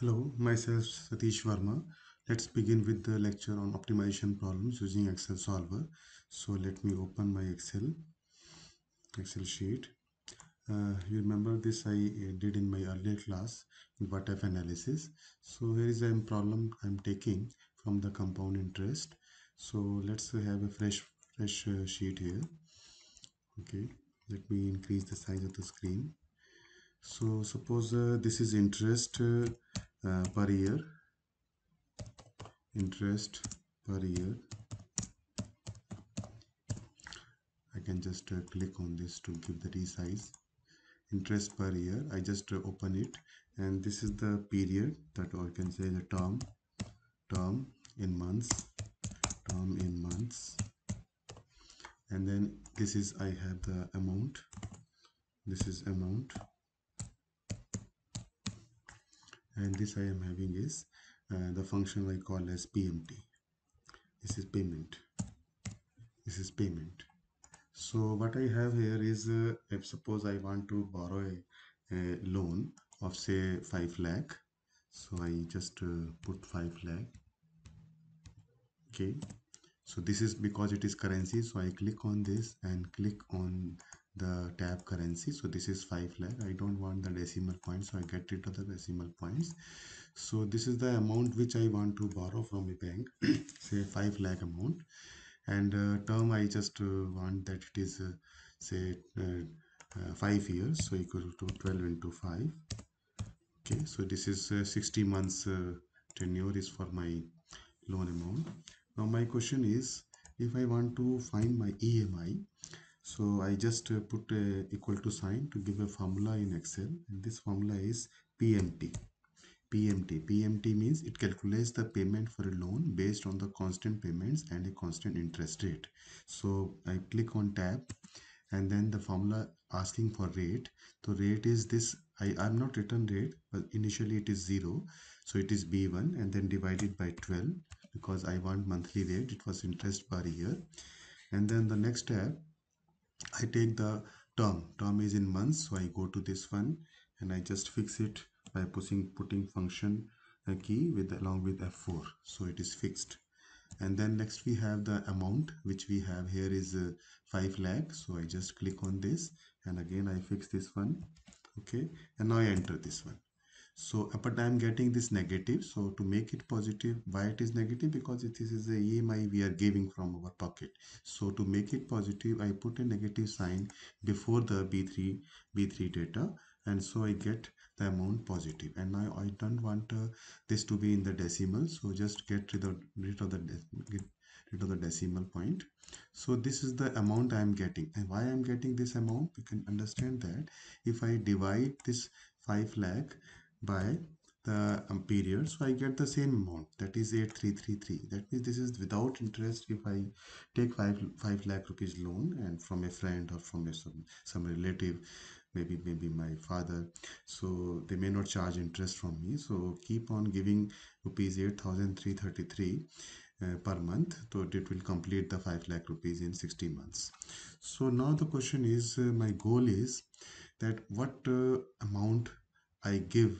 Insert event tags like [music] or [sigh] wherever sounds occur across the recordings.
Hello, myself Satish Varma. Let's begin with the lecture on optimization problems using Excel solver. So let me open my Excel, Excel sheet. Uh, you remember this I uh, did in my earlier class in what if analysis. So here is a problem I'm taking from the compound interest. So let's have a fresh, fresh uh, sheet here. Okay, let me increase the size of the screen so suppose uh, this is interest uh, uh, per year interest per year I can just uh, click on this to give the resize interest per year I just uh, open it and this is the period that or can say the term term in months term in months and then this is I have the amount this is amount and this I am having is uh, the function I call as PMT. This is payment. This is payment. So what I have here is uh, if suppose I want to borrow a, a, loan of say 5 lakh. So I just uh, put 5 lakh. Okay. So this is because it is currency. So I click on this and click on the tab currency so this is 5 lakh i don't want the decimal point so i get rid of the decimal points so this is the amount which i want to borrow from a bank [clears throat] say 5 lakh amount and uh, term i just uh, want that it is uh, say uh, uh, 5 years so equal to 12 into 5 okay so this is uh, 60 months tenure is for my loan amount now my question is if i want to find my emi so I just uh, put a uh, equal to sign to give a formula in Excel. And this formula is PMT. PMT. PMT means it calculates the payment for a loan based on the constant payments and a constant interest rate. So I click on tab and then the formula asking for rate. So rate is this, I am not written rate, but initially it is 0. So it is B1 and then divided by 12 because I want monthly rate. It was interest per year. And then the next tab I take the term. Term is in months. So I go to this one and I just fix it by pushing putting function uh, key with along with F4. So it is fixed. And then next we have the amount which we have here is uh, 5 lakh. So I just click on this and again I fix this one. Okay. And now I enter this one so but i am getting this negative so to make it positive why it is negative because this is the emi we are giving from our pocket so to make it positive i put a negative sign before the b3 b3 data and so i get the amount positive and now i don't want uh, this to be in the decimal so just get rid of rid of the get rid of the decimal point so this is the amount i am getting and why i am getting this amount you can understand that if i divide this 5 lakh by the period so I get the same amount that is 8333 that means this is without interest if I take 5 5 lakh rupees loan and from a friend or from a, some, some relative maybe maybe my father so they may not charge interest from me so keep on giving rupees 8333 uh, per month so it will complete the 5 lakh rupees in 60 months so now the question is uh, my goal is that what uh, amount I give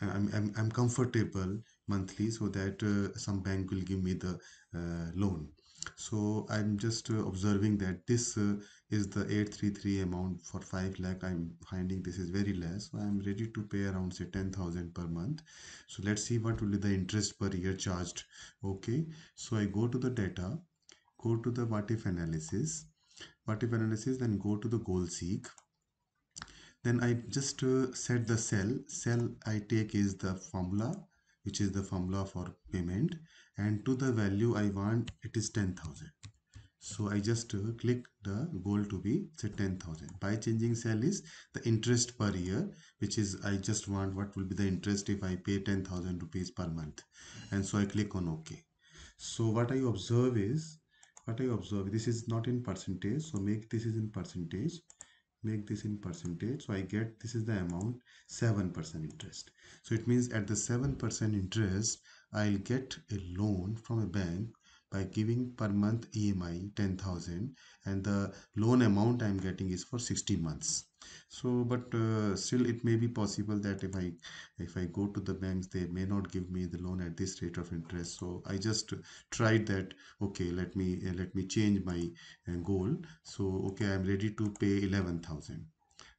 I'm, I'm, I'm comfortable monthly so that uh, some bank will give me the uh, loan so I'm just uh, observing that this uh, is the 833 amount for 5 lakh I'm finding this is very less so I'm ready to pay around say 10,000 per month so let's see what will be the interest per year charged okay so I go to the data go to the what if analysis what if analysis then go to the goal seek then I just uh, set the cell cell I take is the formula which is the formula for payment and to the value I want it is 10,000 so I just uh, click the goal to be say 10,000 by changing cell is the interest per year which is I just want what will be the interest if I pay 10,000 rupees per month and so I click on OK so what I observe is what I observe this is not in percentage so make this is in percentage make this in percentage so I get this is the amount 7% interest so it means at the 7% interest I'll get a loan from a bank by giving per month EMI 10,000 and the loan amount I'm getting is for 60 months so but uh, still it may be possible that if i if i go to the banks they may not give me the loan at this rate of interest so i just tried that okay let me uh, let me change my uh, goal so okay i'm ready to pay 11000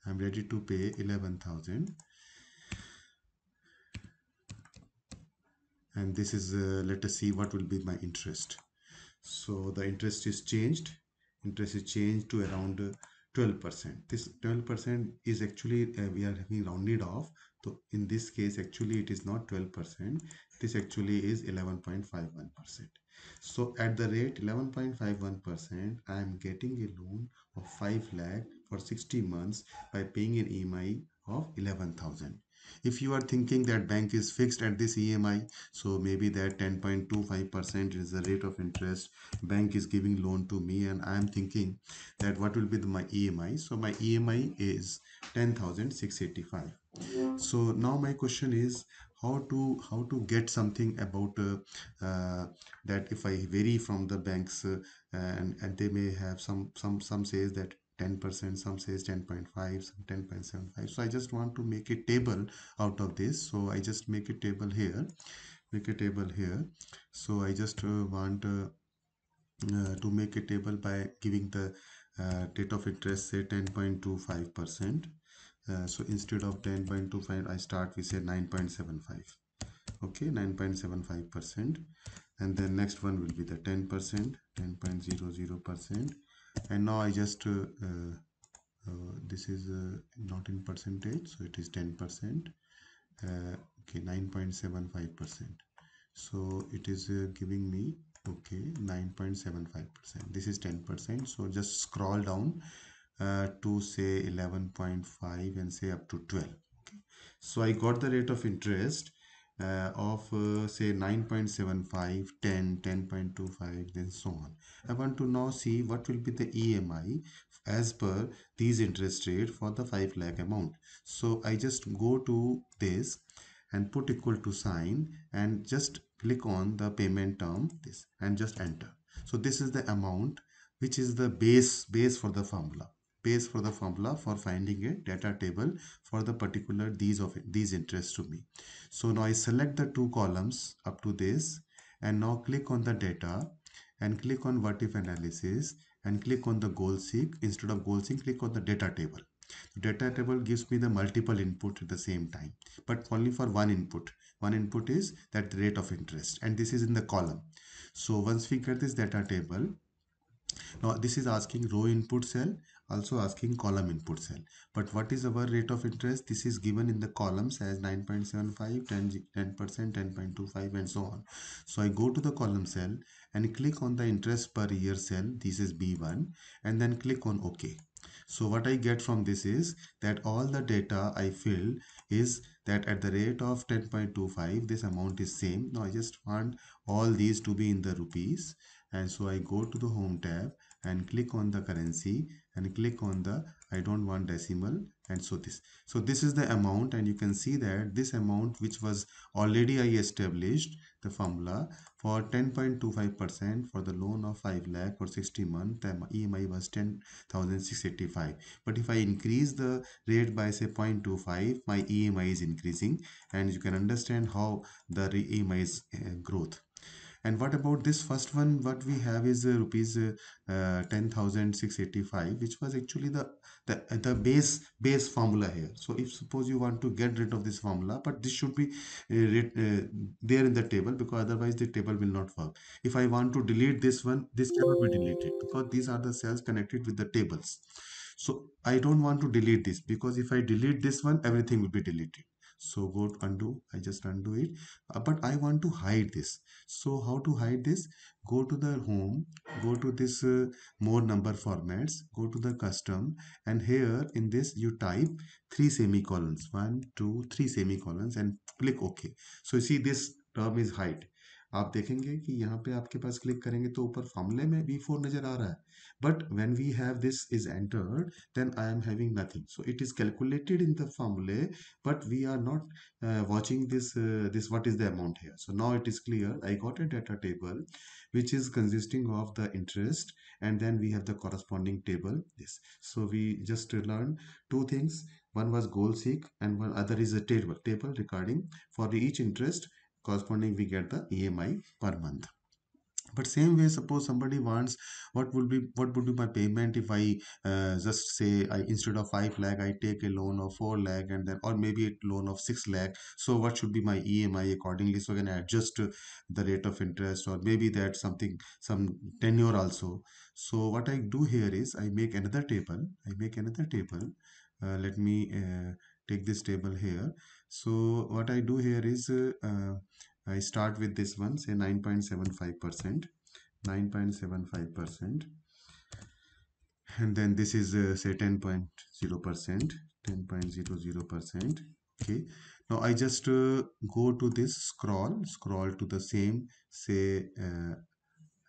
i'm ready to pay 11000 and this is uh, let us see what will be my interest so the interest is changed interest is changed to around 12% uh, this 12% is actually uh, we are having rounded off so in this case actually it is not 12% this actually is 11.51% so at the rate 11.51% I am getting a loan of 5 lakh for 60 months by paying an EMI of 11,000 if you are thinking that bank is fixed at this emi so maybe that 10.25 percent is the rate of interest bank is giving loan to me and i am thinking that what will be the, my emi so my emi is 10685 so now my question is how to how to get something about uh, uh, that if i vary from the banks uh, and and they may have some some some says that 10% some says 10.5 some 10.75 so i just want to make a table out of this so i just make a table here make a table here so i just uh, want uh, uh, to make a table by giving the rate uh, of interest say 10.25 percent uh, so instead of 10.25 i start we say 9.75 okay 9.75 percent and then next one will be the 10 percent 10.00 percent and now I just uh, uh, uh, this is not in percentage so it is 10 percent okay 9.75 percent so it is giving me okay 9.75 percent this is 10 percent so just scroll down uh, to say 11.5 and say up to 12 okay so i got the rate of interest uh, of uh, say 9.75 10 10.25 then so on i want to now see what will be the emi as per these interest rate for the 5 lakh amount so i just go to this and put equal to sign and just click on the payment term this and just enter so this is the amount which is the base base for the formula pays for the formula for finding a data table for the particular these of these interest to me. So now I select the two columns up to this and now click on the data and click on what if analysis and click on the goal seek instead of goal seek click on the data table. The data table gives me the multiple input at the same time but only for one input. One input is that rate of interest and this is in the column. So once we get this data table now this is asking row input cell also asking column input cell but what is our rate of interest this is given in the columns as 9.75 10 percent 10.25 and so on so i go to the column cell and click on the interest per year cell this is b1 and then click on ok so what i get from this is that all the data i fill is that at the rate of 10.25 this amount is same now i just want all these to be in the rupees and so i go to the home tab and click on the currency and click on the I don't want decimal and so this so this is the amount and you can see that this amount which was already I established the formula for 10.25% for the loan of 5 lakh for 60 month the EMI was 10,685 but if I increase the rate by say 0.25 my EMI is increasing and you can understand how the EMI is uh, growth and what about this first one what we have is uh, rupees uh, uh, 10685 which was actually the, the uh, the base base formula here so if suppose you want to get rid of this formula but this should be uh, uh, there in the table because otherwise the table will not work if i want to delete this one this cannot be deleted because these are the cells connected with the tables so i don't want to delete this because if i delete this one everything will be deleted so go undo i just undo it uh, but i want to hide this so how to hide this go to the home go to this uh, more number formats go to the custom and here in this you type three semicolons one two three semicolons and click ok so you see this term is hide आप देखेंगे कि यहाँ पे आपके पास click करेंगे तो ऊपर फॉर्मुले में वी फोर नजर आ रहा है but when we have this is entered then I am having nothing so it is calculated in the formulae but we are not watching this this what is the amount here so now it is clear I got a data table which is consisting of the interest and then we have the corresponding table this so we just learn two things one was goal seek and other is a table table recording for each interest corresponding we get the EMI per month but same way suppose somebody wants what would be what would be my payment if i uh, just say i instead of 5 lakh i take a loan of 4 lakh and then or maybe a loan of 6 lakh so what should be my emi accordingly so can i adjust the rate of interest or maybe that something some tenure also so what i do here is i make another table i make another table uh, let me uh, take this table here so what I do here is uh, uh, I start with this one say 9.75%. 9.75% and then this is uh, say ten point zero percent 10.00 percent okay now i just uh, go to this scroll scroll to the same say uh,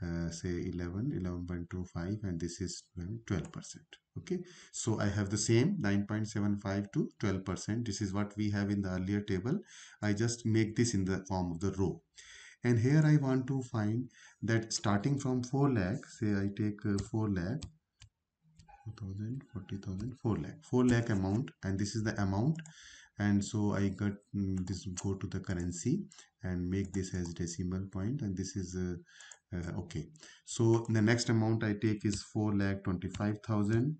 uh say 11 11.25 and this is 12 percent okay so i have the same 9.75 to 12 percent this is what we have in the earlier table i just make this in the form of the row and here i want to find that starting from 4 lakh say i take uh, 4 lakh 2000 40000 4 lakh 4 lakh amount and this is the amount and so i got mm, this go to the currency and make this as decimal point and this is uh, uh, okay so the next amount i take is 4 lakh 25000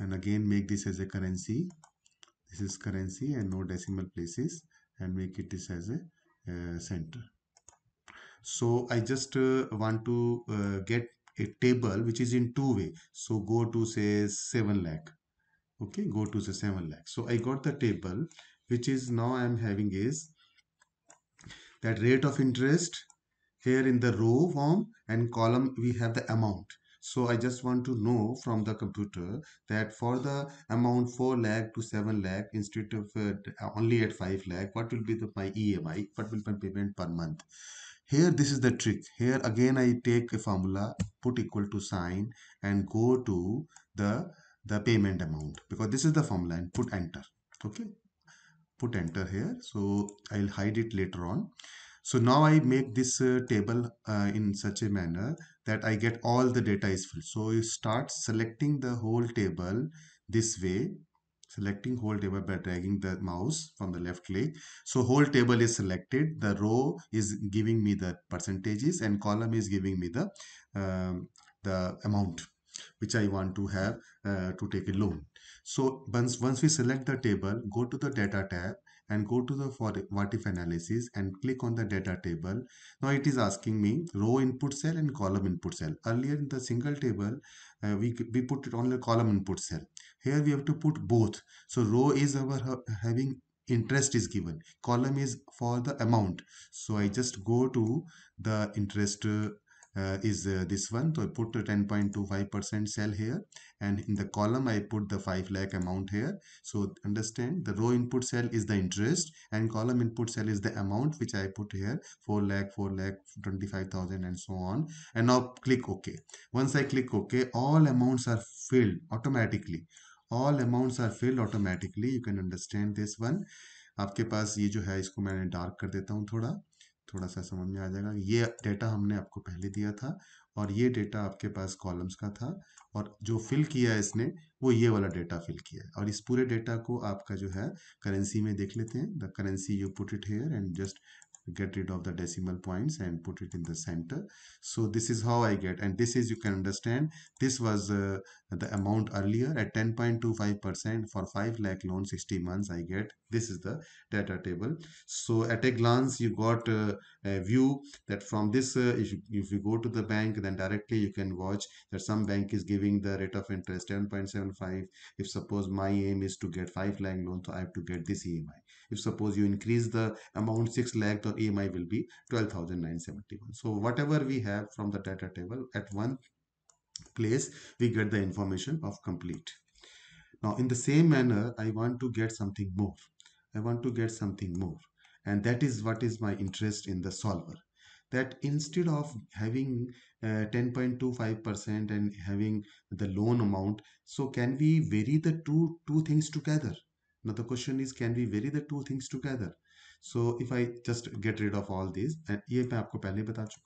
and again make this as a currency this is currency and no decimal places and make it this as a uh, center so i just uh, want to uh, get a table which is in two way so go to say 7 lakh okay go to say 7 lakh so i got the table which is now i am having is that rate of interest here in the row form and column we have the amount so I just want to know from the computer that for the amount 4 lakh to 7 lakh instead of uh, uh only at 5 lakh, what will be the, my EMI? What will my payment per month? Here this is the trick. Here again I take a formula, put equal to sign and go to the, the payment amount because this is the formula and put enter. Okay put enter here so i'll hide it later on so now I make this uh, table uh, in such a manner that I get all the data is full. So you start selecting the whole table this way, selecting whole table by dragging the mouse from the left click. So whole table is selected. The row is giving me the percentages and column is giving me the, um, the amount which I want to have uh, to take a loan. So once, once we select the table, go to the data tab and go to the for what if analysis and click on the data table. Now it is asking me row input cell and column input cell. Earlier in the single table, uh, we, we put it on the column input cell. Here we have to put both. So row is our having interest is given. Column is for the amount. So I just go to the interest uh, uh, is uh, this one so i put 10.25 percent sell here and in the column i put the 5 lakh amount here so understand the row input cell is the interest and column input cell is the amount which i put here 4 lakh 4 lakh 25000 and so on and now click ok once i click ok all amounts are filled automatically all amounts are filled automatically you can understand this one आपके पास ये जो है इसको मैंने dark कर देता हूँ थोड़ा थोड़ा सा समझ में आ जाएगा ये डेटा हमने आपको पहले दिया था और ये डेटा आपके पास कॉलम्स का था और जो फिल किया है इसने वो ये वाला डेटा फिल किया है और इस पूरे डेटा को आपका जो है करेंसी में देख लेते हैं the currency you put it here and just get rid of the decimal points and put it in the center so this is how i get and this is you can understand this was uh, the amount earlier at 10.25 percent for 5 lakh loan 60 months i get this is the data table so at a glance you got uh, a view that from this uh, if, you, if you go to the bank then directly you can watch that some bank is giving the rate of interest 10.75. if suppose my aim is to get 5 lakh loan so i have to get this emi if suppose you increase the amount 6 lakh the ami will be 12971 so whatever we have from the data table at one place we get the information of complete now in the same manner i want to get something more i want to get something more and that is what is my interest in the solver that instead of having 10.25% uh, and having the loan amount so can we vary the two two things together now the question is can we vary the two things together? So if I just get rid of all these and ये मैं I have बता चुका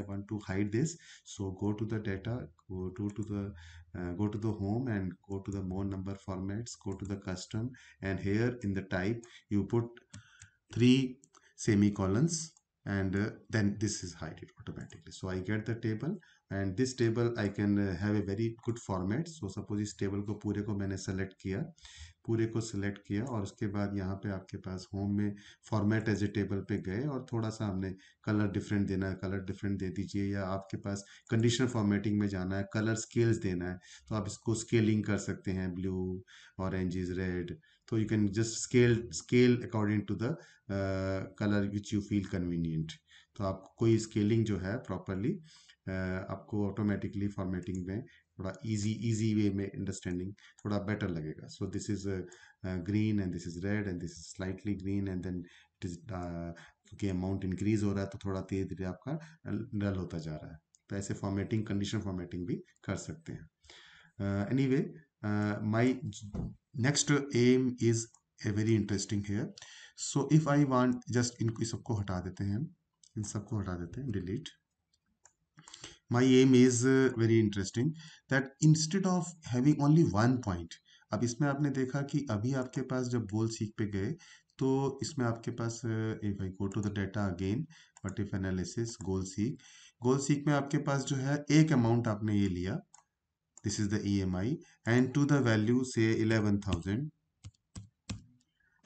हूँ want to hide this so go to the data go to to the uh, go to the home and go to the more number formats go to the custom and here in the type you put three semicolons and uh, then this is hided automatically so i get the table and this table i can uh, have a very good format so suppose this table को pure को मैंने select किया पूरे को select किया और उसके बाद यहाँ पे आपके पास होम में फॉर्मेट एज ए टेबल पे गए और थोड़ा सा हमने कलर डिफरेंट देना है कलर डिफरेंट दे दीजिए या आपके पास कंडीशनल फॉर्मेटिंग में जाना है कलर स्केल्स देना है तो आप इसको स्केलिंग कर सकते हैं ब्लू ऑरेंज इज रेड तो you can just scale scale according to the colour which you feel convenient तो आप कोई स्केलिंग जो है प्रॉपरली uh, आपको ऑटोमेटिकली फॉर्मेटिंग में थोड़ा इजी इजी वे में अंडरस्टैंडिंग थोड़ा बेटर लगेगा so this is green and this is red and this is slightly green and then it is क्योंकि अमाउंट इंक्रीज हो रहा है तो थोड़ा धीरे धीरे आपका डल होता जा रहा है तो ऐसे फॉर्मेटिंग कंडीशन फॉर्मेटिंग भी कर सकते हैं anyway my next aim is a very interesting here so if I want just इनको सबको हटा देते हैं इन सबको हटा देते हैं delete my aim is very interesting that instead of having only one point अब इसमें आपने देखा कि अभी आपके पास जब बोल सीख पे गए तो इसमें आपके पास if I go to the data again what if analysis goal seek goal सीख में आपके पास जो है एक अमाउंट आपने ये लिया this is the E M I and to the value say eleven thousand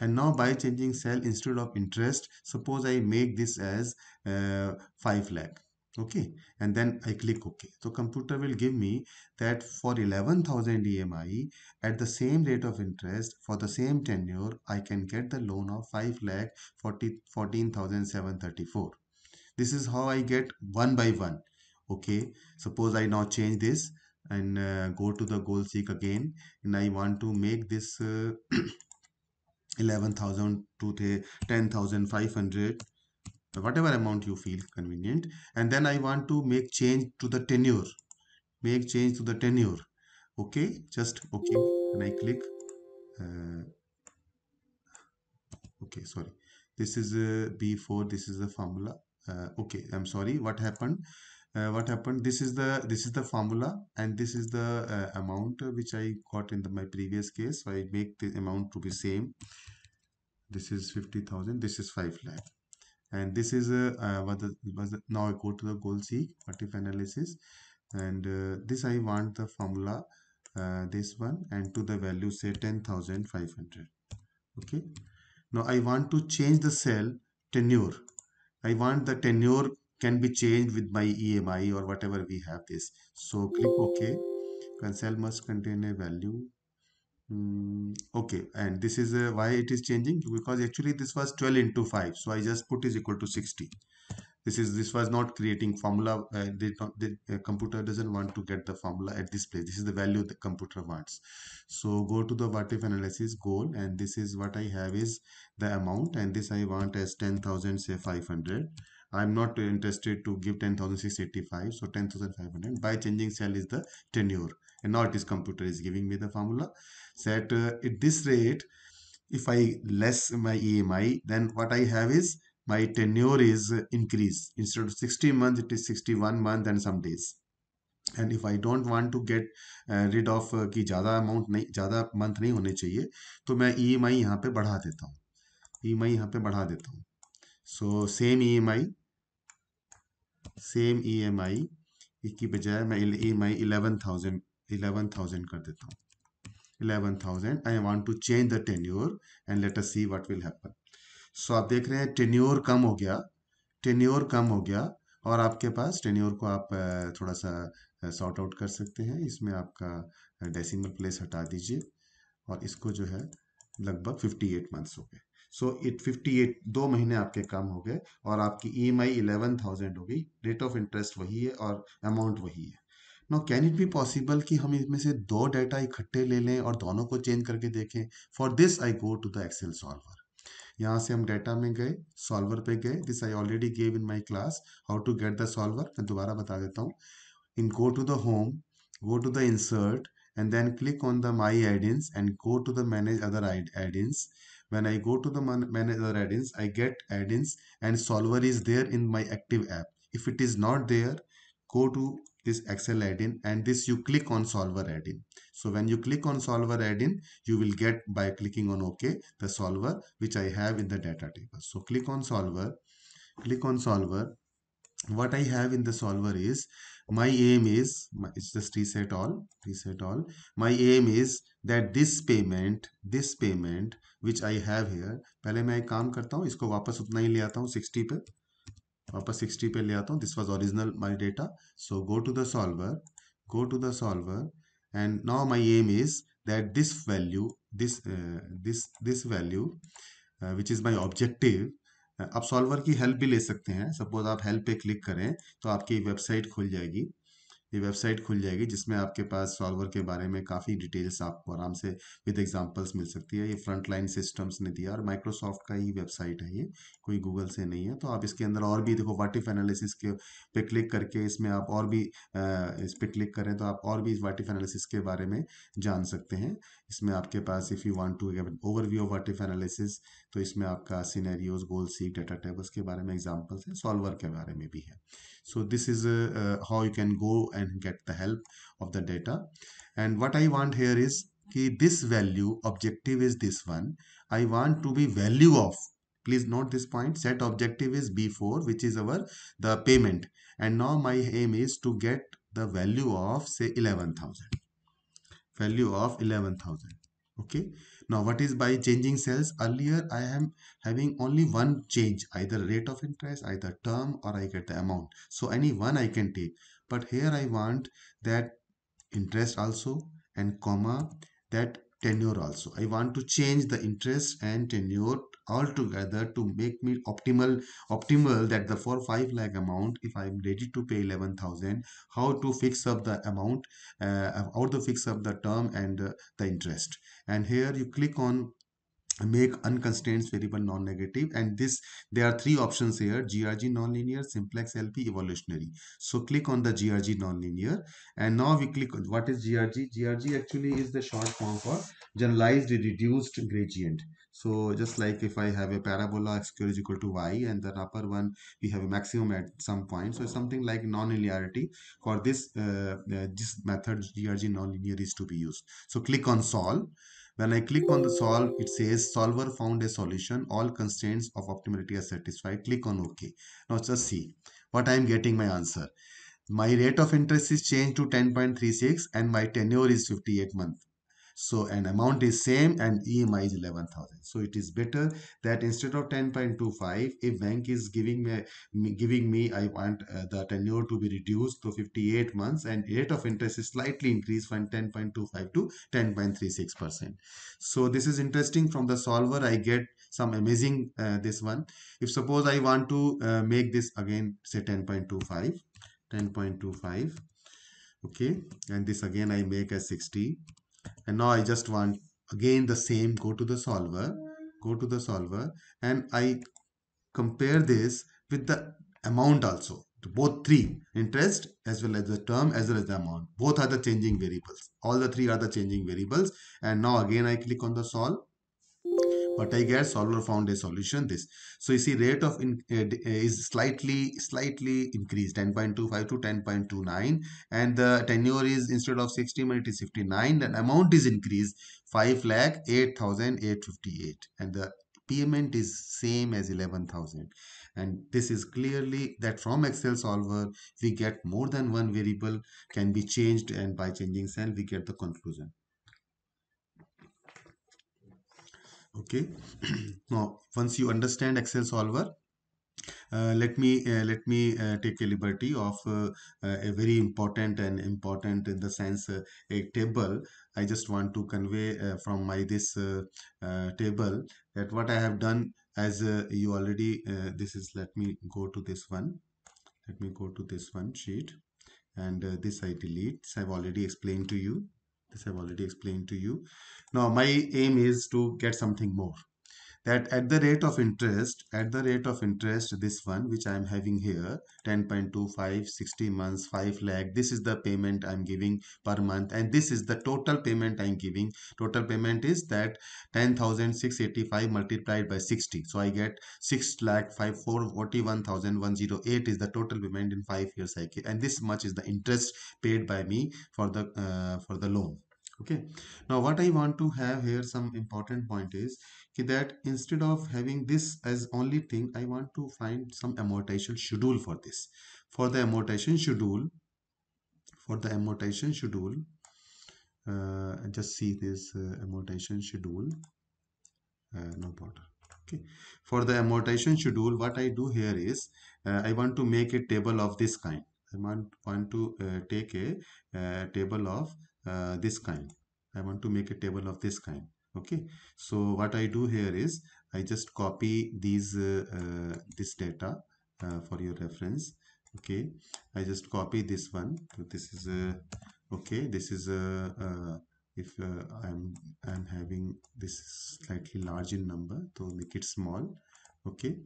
and now by changing cell instead of interest suppose i make this as uh, 5 lakh okay and then i click ok so computer will give me that for 11000 emi at the same rate of interest for the same tenure i can get the loan of 5 lakh 40 14734 this is how i get one by one okay suppose i now change this and uh, go to the goal seek again and i want to make this uh, [clears throat] 11000 to 10500 whatever amount you feel convenient and then I want to make change to the tenure make change to the tenure okay just okay and I click uh, okay sorry this is a uh, b4 this is the formula uh, okay I'm sorry what happened uh, what happened this is the this is the formula and this is the uh, amount which I got in the, my previous case so I make the amount to be same this is 50,000 this is 5 lakh and this is a uh, uh, what the, was the, now I go to the goal seek what if analysis and uh, this I want the formula uh, this one and to the value say 10,500 okay now I want to change the cell tenure I want the tenure can be changed with my EMI or whatever we have this so click OK and cell must contain a value Mm, okay, and this is uh, why it is changing because actually this was 12 into 5. So I just put is equal to 60. This is this was not creating formula. Uh, the uh, computer doesn't want to get the formula at this place. This is the value the computer wants. So go to the what if analysis goal and this is what I have is the amount and this I want as 10,000 say 500. I'm not interested to give 10,685 so 10,500 by changing cell is the tenure and now it is computer is giving me the formula set uh, at this rate if I less my EMI then what I have is my tenure is increased instead of 60 months it is 61 month and some days and if i don't want to get uh, rid of ज़्यादा amount jyada amount nahi jyada month nahi hone chahiye to main emi yahan pe badha deta hu emi yahan pe badha deta hu so same emi same emi M I same E बजाय मैं E M I eleven thousand eleven thousand कर देता हूँ eleven thousand I want to change the tenure and let us see what will happen so आप देख रहे हैं tenure कम हो गया टेन्योर कम हो गया और आपके पास टेन्योर को आप थोड़ा सा सॉर्ट आउट कर सकते हैं इसमें आपका डेसिमल प्लेस हटा दीजिए और इसको जो है लगभग फिफ्टी एट मंथ्स हो गए सो इट फिफ्टी एट दो महीने आपके कम हो गए और आपकी E M I eleven thousand हो गई रेट ऑफ इंटरेस्ट वही है और अमाउंट वही है now can it be possible कि हम इसमें से दो डाटा इकट्ठे ले लें और दोनों को चेंज करके देखें for this I go to the Excel solver यहाँ से हम डाटा में गए सॉल्वर पे गए this I already gave in my class how to get the solver मैं दोबारा बता देता हूँ in go to the home go to the insert and then click on the my add-ins and go to the manage other add-ins when i go to the manage other add-ins i get add-ins and solver is there in my active app if it is not there go to this excel add-in and this you click on solver add-in so when you click on solver add-in you will get by clicking on ok the solver which i have in the data table so click on solver click on solver what i have in the solver is my aim is it's just reset all reset all my aim is that this payment this payment which i have here पहले मैं काम करता हूँ इसको वापस उतना ही ले आता हूँ 60 पे वापस सिक्सटी पे ले आता हूँ this was original my data so go to the solver go to the solver and now my aim is that this value this this this value which is my objective आप solver की help भी ले सकते हैं suppose आप help पे click करें तो आपकी वेबसाइट खुल जाएगी ये वेबसाइट खुल जाएगी जिसमें आपके पास सॉल्वर के बारे में काफ़ी डिटेल्स आपको आराम से विद एग्जांपल्स मिल सकती है ये फ्रंट लाइन सिस्टम्स ने दिया और माइक्रोसॉफ्ट का ही वेबसाइट है ये कोई गूगल से नहीं है तो आप इसके अंदर और भी देखो वाटिफ एनालिसिस के पे क्लिक करके इसमें आप और भी इस पर क्लिक करें तो आप और भी इस वाटिफ एनालिसिस के बारे में जान सकते हैं इसमें आपके पास if you want to overview of what if analysis तो इसमें आपका scenarios goal seek data tables के बारे में एग्जाम्पल्स है सॉल्वर के बारे में भी है so this is how you can go and get the help of the data and what I want here is कि this value objective is this one I want to be value of please point set objective is B four which is our the payment and now my aim is to get the value of say eleven thousand value of eleven thousand okay Now what is by changing cells? Earlier I am having only one change, either rate of interest, either term or I get the amount. So any one I can take. But here I want that interest also and comma that tenure also. I want to change the interest and tenure all together to make me optimal optimal that the for 5 lakh amount if i'm ready to pay 11000 how to fix up the amount uh, how to fix up the term and uh, the interest and here you click on make unconstrained variable non-negative and this there are three options here grg nonlinear simplex lp evolutionary so click on the grg nonlinear and now we click on what is grg grg actually is the short form for generalized reduced gradient so just like if I have a parabola x square is equal to y and the upper one we have a maximum at some point. So something like non-linearity for this uh, uh, this method GRG non-linear is to be used. So click on solve. When I click on the solve, it says solver found a solution. All constraints of optimality are satisfied. Click on OK. Now just see what I am getting my answer. My rate of interest is changed to 10.36 and my tenure is 58 months. So an amount is same and EMI is 11,000. So it is better that instead of 10.25, if bank is giving me, giving me, I want uh, the tenure to be reduced to 58 months and rate of interest is slightly increased from 10.25 to 10.36%. So this is interesting from the solver. I get some amazing uh, this one. If suppose I want to uh, make this again, say 10.25, 10.25 okay and this again i make as 60 and now I just want again the same go to the solver go to the solver and I compare this with the amount also both three interest as well as the term as well as the amount both are the changing variables all the three are the changing variables and now again I click on the solve but I guess solver found a solution this. So you see rate of in, uh, is slightly slightly increased 10.25 to 10.29 and the tenure is instead of 60 minutes is 59 and amount is increased 5 lakh 8,858 and the payment is same as 11,000 and this is clearly that from excel solver we get more than one variable can be changed and by changing cell we get the conclusion okay [clears throat] now once you understand excel solver uh, let me uh, let me uh, take a liberty of uh, uh, a very important and important in the sense uh, a table i just want to convey from my this table that what i have done as you already this is let me go to this one let me go to this one sheet and this i delete so i've already explained to you this I've already explained to you. Now my aim is to get something more that at the rate of interest at the rate of interest this one which i am having here 10.25 60 months 5 lakh this is the payment i'm giving per month and this is the total payment i'm giving total payment is that 10685 multiplied by 60 so i get 6 lakh 541108 is the total payment in 5 years Okay, and this much is the interest paid by me for the uh, for the loan okay now what i want to have here some important point is that instead of having this as only thing I want to find some amortization schedule for this for the amortization schedule for the amortization schedule uh, just see this uh, amortization schedule uh, no border okay for the amortization schedule what I do here is uh, I want to make a table of this kind I want, want to uh, take a uh, table of this kind I want to make a table of this kind okay so what i do here is i just copy these uh, uh this data uh, for your reference okay i just copy this one so this is a uh, okay this is a if uh, I'm I'm having this slightly large in number so make it small okay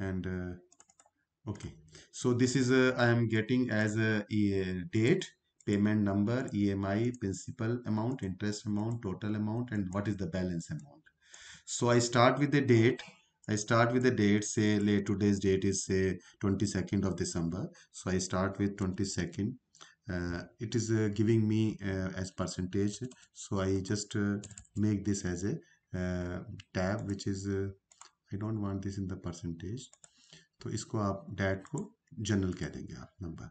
and uh, okay so this is a, I am getting as a, a date payment number, EMI, principal amount, interest amount, total amount, and what is the balance amount. So I start with the date. I start with the date, say late today's date is say 22nd of December. So I start with 22nd. Uh, it is uh, giving me uh, as percentage. So I just uh, make this as a uh, tab, which is, uh, I don't want this in the percentage. So इसको आप that को general कह देंगे आप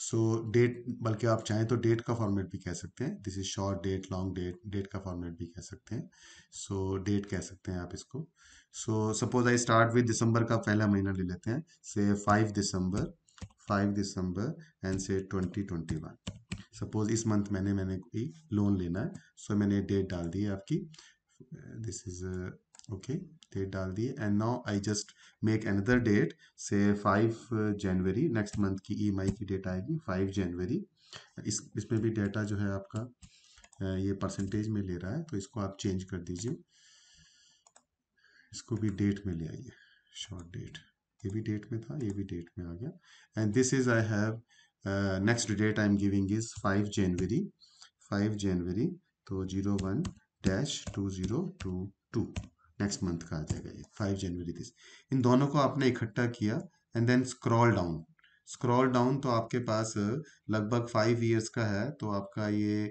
सो date बल्कि आप चाहें तो डेट का फॉर्मेट भी कह सकते हैं this is short date long date date का फॉर्मेट भी कह सकते हैं सो so, डेट कह सकते हैं आप इसको so suppose I start with December का पहला महीना ले लेते हैं say five December five December and say twenty twenty one suppose इस मंथ मैंने मैंने कोई लोन लेना है सो so मैंने डेट डाल दी है आपकी दिस इज ओके डेट डाल दिए and now I just make another date say five January next month की आई e की डेट आएगी फाइव जनवरी इस इसमें भी डेटा जो है आपका ये परसेंटेज में ले रहा है तो इसको आप चेंज कर दीजिए इसको भी डेट में ले आइए शॉर्ट डेट ये भी डेट में था ये भी डेट में आ गया and this is I have next date I am giving is five January five January तो zero one dash two zero two two next month का आ जाएगा ये फाइव जनवरी दिस इन दोनों को आपने इकट्ठा किया and then scroll down scroll down तो आपके पास लगभग फाइव ईयर्स का है तो आपका ये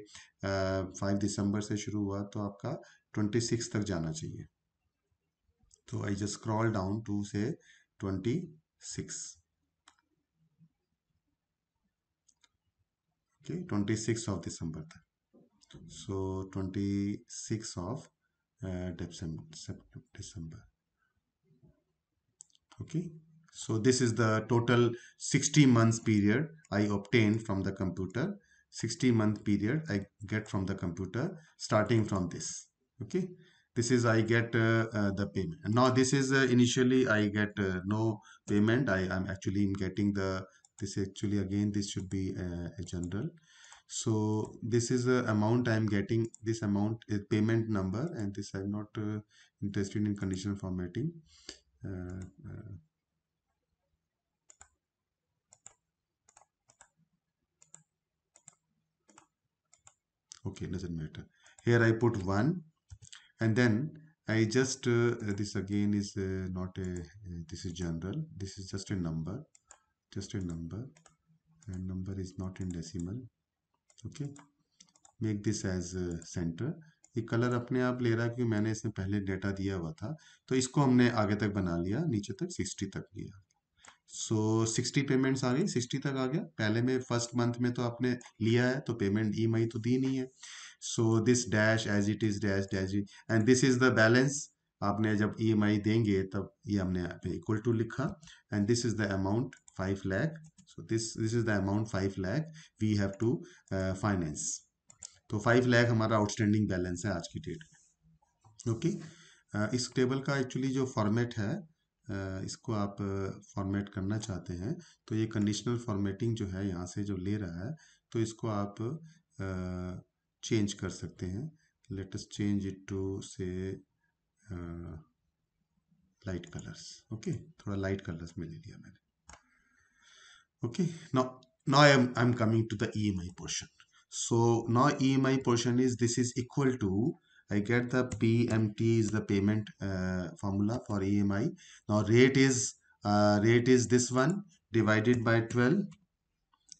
फाइव दिसंबर से शुरू हुआ तो आपका ट्वेंटी सिक्स तक जाना चाहिए तो I just scroll down to say twenty six twenty six of December तक so twenty six of Uh, December. Okay, so this is the total 60 months period I obtain from the computer. 60 month period I get from the computer starting from this. Okay, this is I get uh, uh, the payment. Now this is uh, initially I get uh, no payment. I am actually getting the this actually again this should be uh, a general so this is the amount i am getting this amount is payment number and this i'm not uh, interested in conditional formatting uh, uh, okay doesn't matter here i put one and then i just uh, this again is uh, not a uh, this is general this is just a number just a number and number is not in decimal okay make this as centre ये colour अपने आप ले रहा है क्योंकि मैंने इसमें पहले डेटा दिया हुआ था तो इसको हमने आगे तक बना लिया नीचे तक सिक्सटी तक लिया सो सिक्सटी पेमेंट्स आ गई सिक्सटी तक आ गया पहले में फर्स्ट मंथ में तो आपने लिया है तो पेमेंट ई मई तो दी नहीं है so this dash as it is dash dash and this is the balance आपने जब ई e देंगे तब ये हमने यहाँ पे इक्वल टू लिखा and this is the amount five lakh so this this is the amount five lakh we have to finance तो फाइव लैख हमारा आउटस्टैंडिंग बैलेंस है आज की डेट में ओके uh, इस टेबल का एक्चुअली जो फॉर्मेट है uh, इसको आप फॉर्मेट uh, करना चाहते हैं तो ये कंडीशनल फॉर्मेटिंग जो है यहाँ से जो ले रहा है तो इसको आप चेंज कर सकते हैं let's change it to say light colours okay थोड़ा लाइट कलर्स में ले लिया मैंने okay now now I am I'm coming to the EMI portion so now EMI portion is this is equal to I get the PMT is the payment uh, formula for EMI now rate is uh, rate is this one divided by 12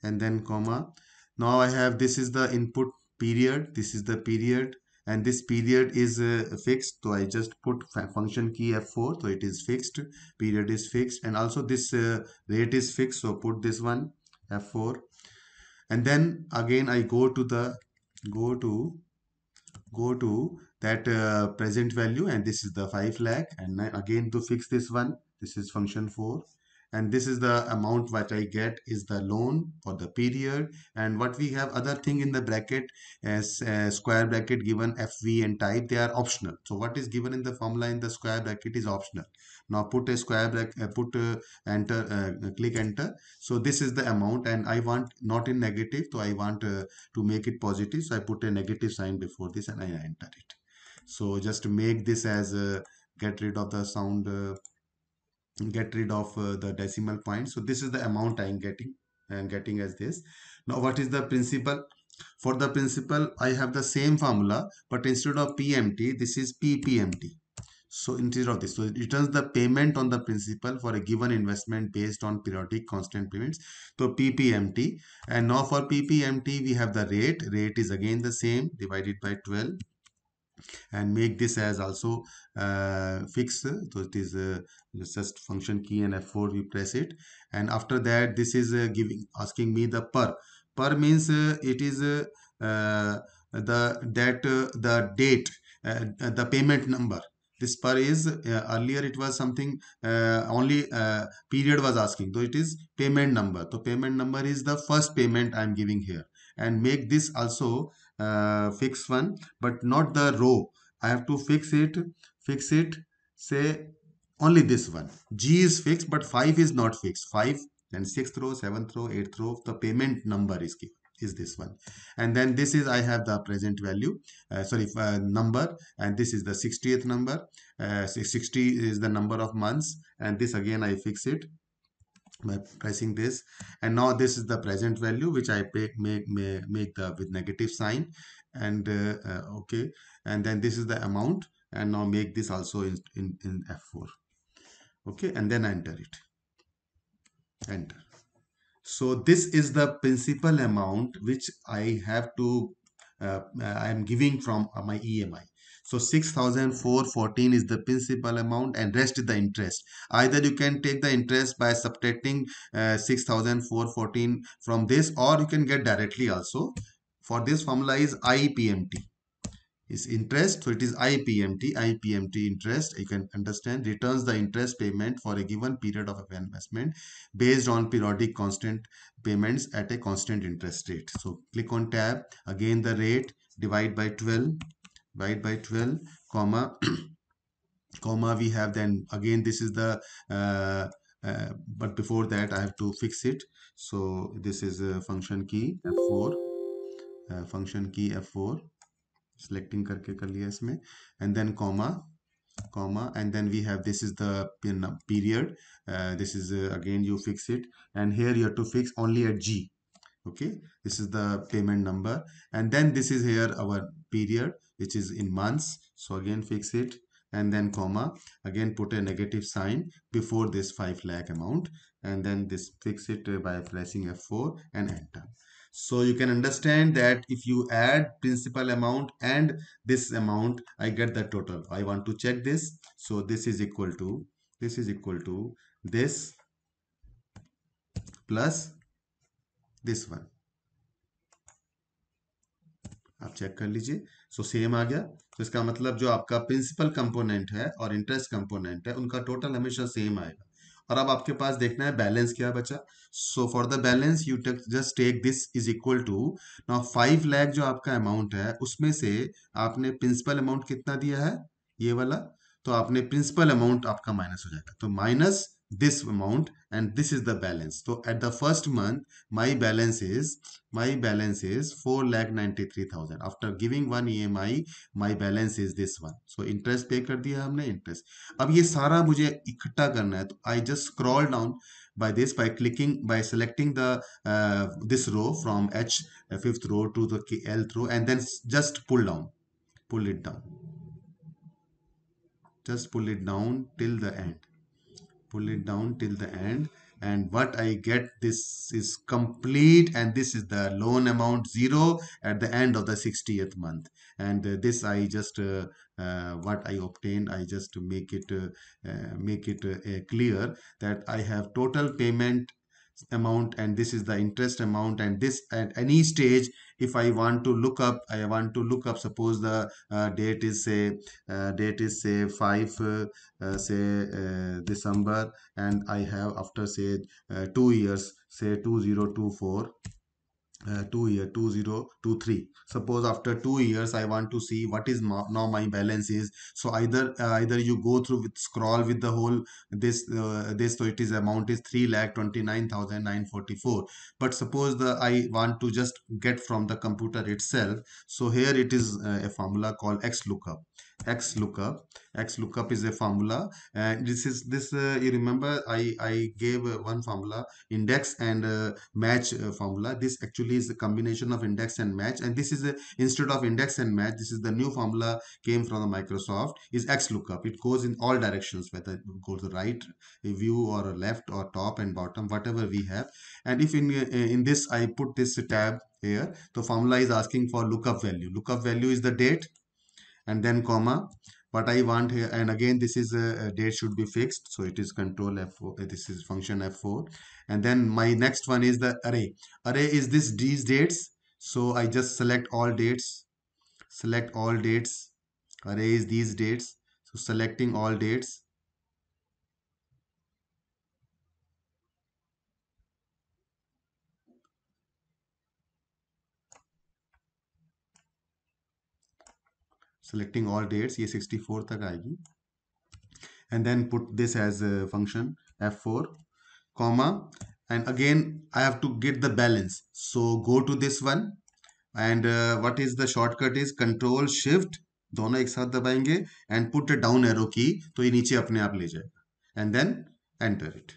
and then comma now I have this is the input period this is the period and this period is uh, fixed so i just put function key f4 so it is fixed period is fixed and also this uh, rate is fixed so put this one f4 and then again i go to the go to go to that uh, present value and this is the 5 lakh and again to fix this one this is function 4 and this is the amount what I get is the loan for the period and what we have other thing in the bracket as uh, square bracket given FV and type they are optional so what is given in the formula in the square bracket is optional now put a square bracket uh, put uh, enter uh, click enter so this is the amount and I want not in negative so I want uh, to make it positive so I put a negative sign before this and I enter it so just make this as uh, get rid of the sound get rid of uh, the decimal point so this is the amount i'm getting i'm getting as this now what is the principal for the principal i have the same formula but instead of pmt this is ppmt so instead of this so it returns the payment on the principal for a given investment based on periodic constant payments so ppmt and now for ppmt we have the rate rate is again the same divided by 12 and make this as also uh, fixed so it is uh, just function key and f4 you press it and after that this is uh, giving asking me the per per means uh, it is uh, uh, the that the date the payment number this per is uh, earlier it was something uh, only uh, period was asking so it is payment number so payment number is the first payment i am giving here and make this also uh, fix one but not the row i have to fix it fix it say only this one g is fixed but 5 is not fixed 5 then 6th row 7th row 8th row the payment number is given is this one and then this is i have the present value uh, sorry uh, number and this is the 60th number uh, 60 is the number of months and this again i fix it by pressing this and now this is the present value which i pay, make make, make the with negative sign and uh, uh, okay and then this is the amount and now make this also in, in in f4 okay and then enter it enter so this is the principal amount which i have to uh, uh i am giving from uh, my emi so 6414 is the principal amount and rest is the interest. Either you can take the interest by subtracting uh, 6414 from this or you can get directly also. For this formula is IPMT. Is interest, so it is IPMT, IPMT interest, you can understand, returns the interest payment for a given period of investment based on periodic constant payments at a constant interest rate. So click on tab, again the rate, divide by 12 right by 12 comma [clears throat] comma we have then again this is the uh, uh, but before that I have to fix it so this is a function key f4 uh, function key f4 uh, selecting करके कर लिया इसमें and then comma comma and then we have this is the period uh, this is uh, again you fix it and here you have to fix only at g okay this is the payment number and then this is here our period which is in months so again fix it and then comma again put a negative sign before this 5 lakh amount and then this fix it by pressing f4 and enter so you can understand that if you add principal amount and this amount i get the total i want to check this so this is equal to this is equal to this plus this one आप check कर लीजिए so same आ गया तो इसका मतलब जो आपका principal component है और इंटरेस्ट कंपोनेंट है उनका टोटल हमेशा सेम आएगा और अब आपके पास देखना है बैलेंस क्या बचा so for the balance you just take this is equal to ना फाइव लैख जो आपका अमाउंट है उसमें से आपने प्रिंसिपल अमाउंट कितना दिया है ये वाला तो आपने प्रिंसिपल अमाउंट आपका माइनस हो जाएगा तो minus this amount and this is the balance so at the first month my balance is my balance is 4 lakh 93000 after giving one emi my balance is this one so interest pay कर दिया हमने interest अब ये सारा मुझे इकट्ठा करना है I just scroll down by this by clicking by selecting the uh, this row from H uh, fifth row to the L row and then just pull down pull it down just pull it down till the end pull it down till the end and what I get this is complete and this is the loan amount zero at the end of the 60th month and uh, this I just uh, uh, what I obtained I just make it uh, uh, make it uh, clear that I have total payment amount and this is the interest amount and this at any stage if I want to look up, I want to look up, suppose the uh, date is say, uh, date is say 5, uh, uh say uh, December and I have after say uh, 2 years, say 2024 uh, 2 year 2023 suppose after 2 years i want to see what is my, now my balance is so either uh, either you go through with scroll with the whole this uh, this so it is amount is 3 lakh twenty nine thousand nine forty four. but suppose the i want to just get from the computer itself so here it is uh, a formula called x lookup x lookup x lookup is a formula and this is this uh, you remember i i gave uh, one formula index and uh, match uh, formula this actually is the combination of index and match and this is a, uh, instead of index and match this is the new formula came from the microsoft is x lookup it goes in all directions whether it goes right view or left or top and bottom whatever we have and if in uh, in this i put this tab here the formula is asking for lookup value lookup value is the date and then comma but I want here and again this is a, uh, a, uh, date should be fixed so it is control F4 uh, this is function F4 and then my next one is the array array is this these dates so I just select all dates select all dates array is these dates so selecting all dates selecting all dates ये 64 तक आएगी and then put this as a function f4 comma and again I have to get the balance so go to this one and uh, what is the shortcut is control shift दोनों एक साथ दबाएंगे and put a down arrow की तो ये नीचे अपने आप ले जाएगा and then enter it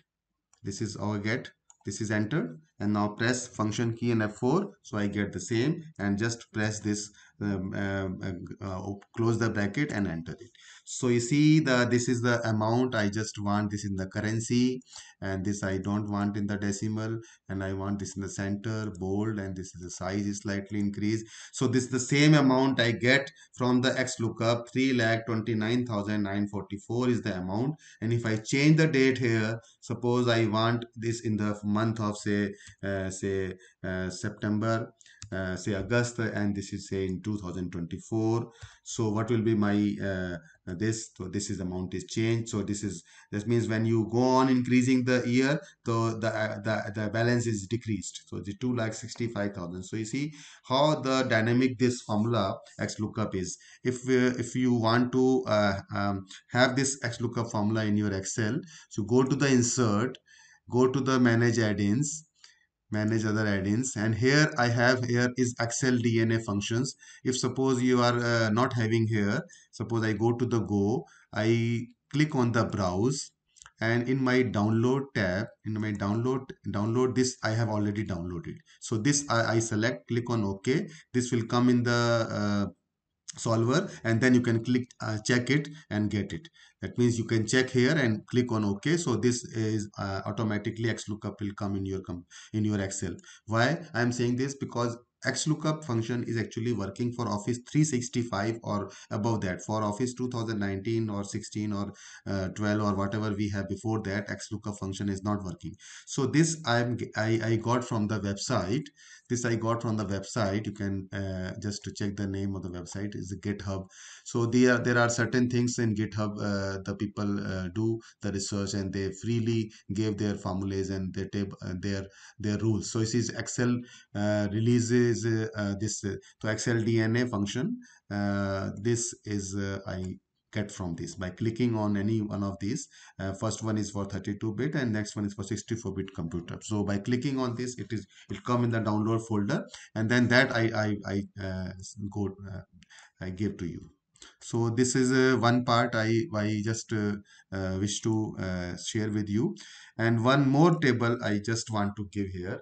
this is our get this is entered and now press function key and F4 so I get the same and just press this um, um, um uh, uh, close the bracket and enter it so you see the this is the amount I just want this in the currency and this I don't want in the decimal and I want this in the center bold and this is the size is slightly increased so this the same amount I get from the X lookup 3 lakh is the amount and if I change the date here suppose I want this in the month of say uh, say uh, September uh, say August and this is say in 2024 so what will be my this so this is amount is changed so this is this means when you go on increasing the year so the the, the balance is decreased so the 2 lakh 65 thousand so you see how the dynamic this formula x lookup is if uh, if you want to uh, um, have this x lookup formula in your excel so go to the insert go to the manage add-ins manage other add-ins and here I have here is Excel DNA functions if suppose you are uh, not having here suppose I go to the go I click on the browse and in my download tab in my download download this I have already downloaded so this I, I select click on OK this will come in the uh, solver and then you can click uh, check it and get it that means you can check here and click on ok so this is uh, automatically xlookup will come in your com in your excel why i am saying this because xlookup function is actually working for office 365 or above that for office 2019 or 16 or uh, 12 or whatever we have before that xlookup function is not working so this i'm i i got from the website this i got from the website you can uh, just to check the name of the website is github so there there are certain things in github uh, the people uh, do the research and they freely gave their formulas and their tab, uh, their their rules so uh, uh, this is excel releases this to excel dna function this is i get from this by clicking on any one of these uh, first one is for 32 bit and next one is for 64 bit computer so by clicking on this it is it come in the download folder and then that i i, I uh, go uh, i give to you so this is uh, one part i i just uh, uh, wish to uh, share with you and one more table i just want to give here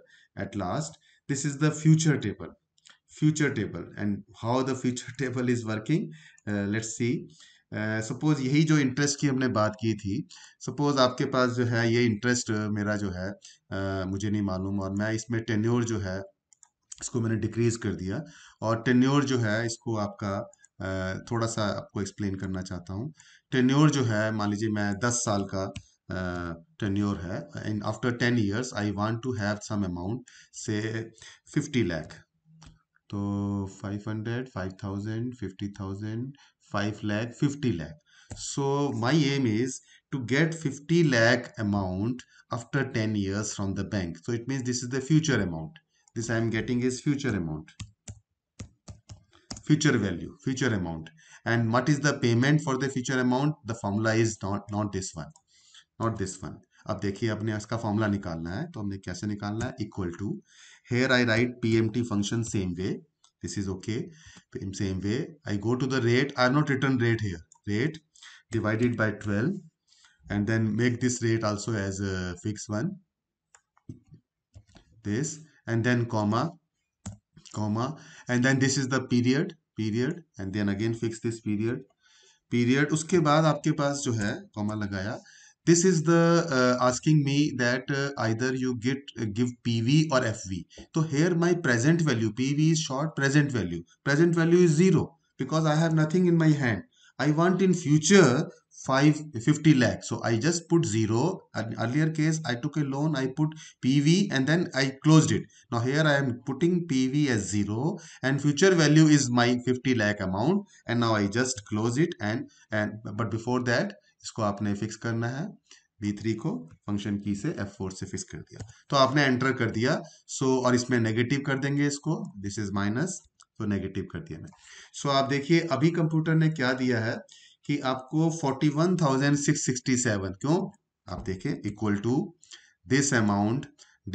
at last this is the future table future table and how the future [laughs] table is working let's see suppose uh, यही जो interest की हमने बात की थी suppose आपके पास जो है ये इंटरेस्ट मेरा जो है uh, मुझे नहीं मालूम और मैं इसमें टेन्योर जो है इसको मैंने डिक्रीज कर दिया और टेन्योर जो है इसको आपका uh, थोड़ा सा आपको एक्सप्लेन करना चाहता हूँ टेन्योर जो है मान लीजिए मैं दस साल का टेन्योर है and after ten years I want to have some amount say fifty lakh तो five hundred five thousand fifty thousand 5 lakh 50 lakh so my aim is to get 50 lakh amount after 10 years from the bank so it means this is the future amount this i am getting is future amount future value future amount and what is the payment for the future amount the formula is not not this one not this one अब देखिए अपने इसका formula निकालना है तो हमने कैसे निकालना है equal to here I write PMT function same way this is okay in same way i go to the rate i have not written rate here rate divided by 12 and then make this rate also as a fixed one this and then comma comma and then this is the period period and then again fix this period period uske baad aapke paas jo hai comma lagaya this is the uh, asking me that uh, either you get uh, give pv or fv so here my present value pv is short present value present value is 0 because i have nothing in my hand i want in future 5 50 lakh so i just put 0 in earlier case i took a loan i put pv and then i closed it now here i am putting pv as 0 and future value is my 50 lakh amount and now i just close it and and but before that इसको आपने fix करना है B three को function की से F four से fix कर दिया तो आपने एंटर कर दिया सो so, और इसमें नेगेटिव कर देंगे इसको दिस इज माइनस तो नेगेटिव कर दिया मैं सो so, आप देखिए अभी कंप्यूटर ने क्या दिया है कि आपको 41,667 क्यों आप देखिए equal to this amount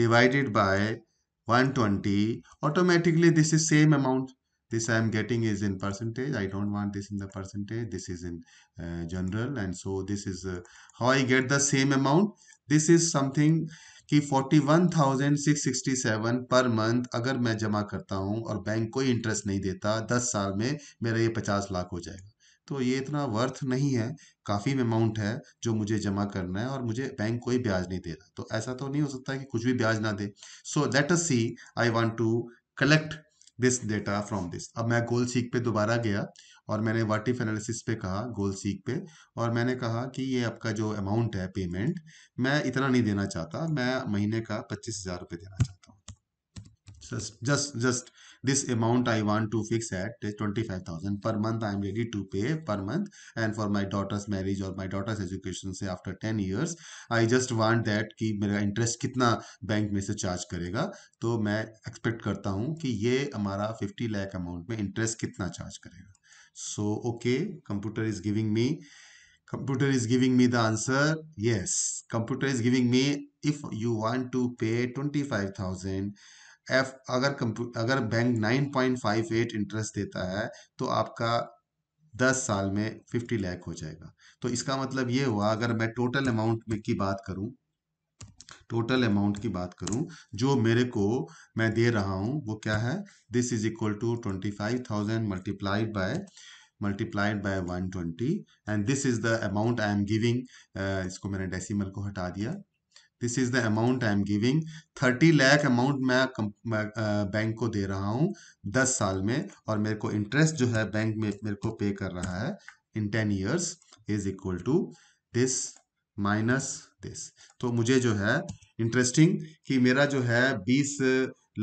divided by 120 automatically this is same amount this I am getting is in percentage I don't want this in the percentage this is in uh, general and so this is uh, how I get the same amount this is something कि 41,667 per month अगर मैं जमा करता हूं और bank कोई interest नहीं देता दस साल में मेरा ये पचास लाख हो जाएगा तो ये इतना वर्थ नहीं है काफ़ी अमाउंट है जो मुझे जमा करना है और मुझे बैंक कोई ब्याज नहीं दे रहा तो ऐसा तो नहीं हो सकता कि कुछ भी ब्याज ना दे so let us see I want to collect this data from this अब मैं गोल सीख पे दोबारा गया और मैंने वाट इफ एनालिसिस पे कहा गोल सीख पे और मैंने कहा कि ये आपका जो अमाउंट है पेमेंट मैं इतना नहीं देना चाहता मैं महीने का पच्चीस हजार रुपये देना चाहता हूँ just just just this amount I want to fix at 25,000 per month I am ready to pay per month and for my daughter's marriage or my daughter's education say after 10 years I just want that कि मेरा interest कितना bank में से charge करेगा तो मैं expect करता हूँ कि ये हमारा 50 लाख अमाउंट में इंटरेस्ट कितना चार्ज करेगा so okay computer is giving me computer is giving me the answer yes computer is giving me if you want to pay 25000 if अगर अगर बैंक 9.58 इंटरेस्ट देता है तो आपका 10 साल में 50 लाख हो जाएगा तो इसका मतलब ये हुआ अगर मैं टोटल अमाउंट की बात करूं टोटल अमाउंट की बात करूं जो मेरे को मैं दे रहा हूं वो क्या है this is equal to twenty five thousand multiplied by multiplied by one twenty and this is the amount I am giving इसको मैंने डेसिमल को हटा दिया this is the amount I am giving thirty lakh amount मैं, bank को दे रहा हूँ दस साल में और मेरे को इंटरेस्ट जो है बैंक में मेरे को पे कर रहा है in ten years is equal to this minus this तो मुझे जो है इंटरेस्टिंग कि मेरा जो है बीस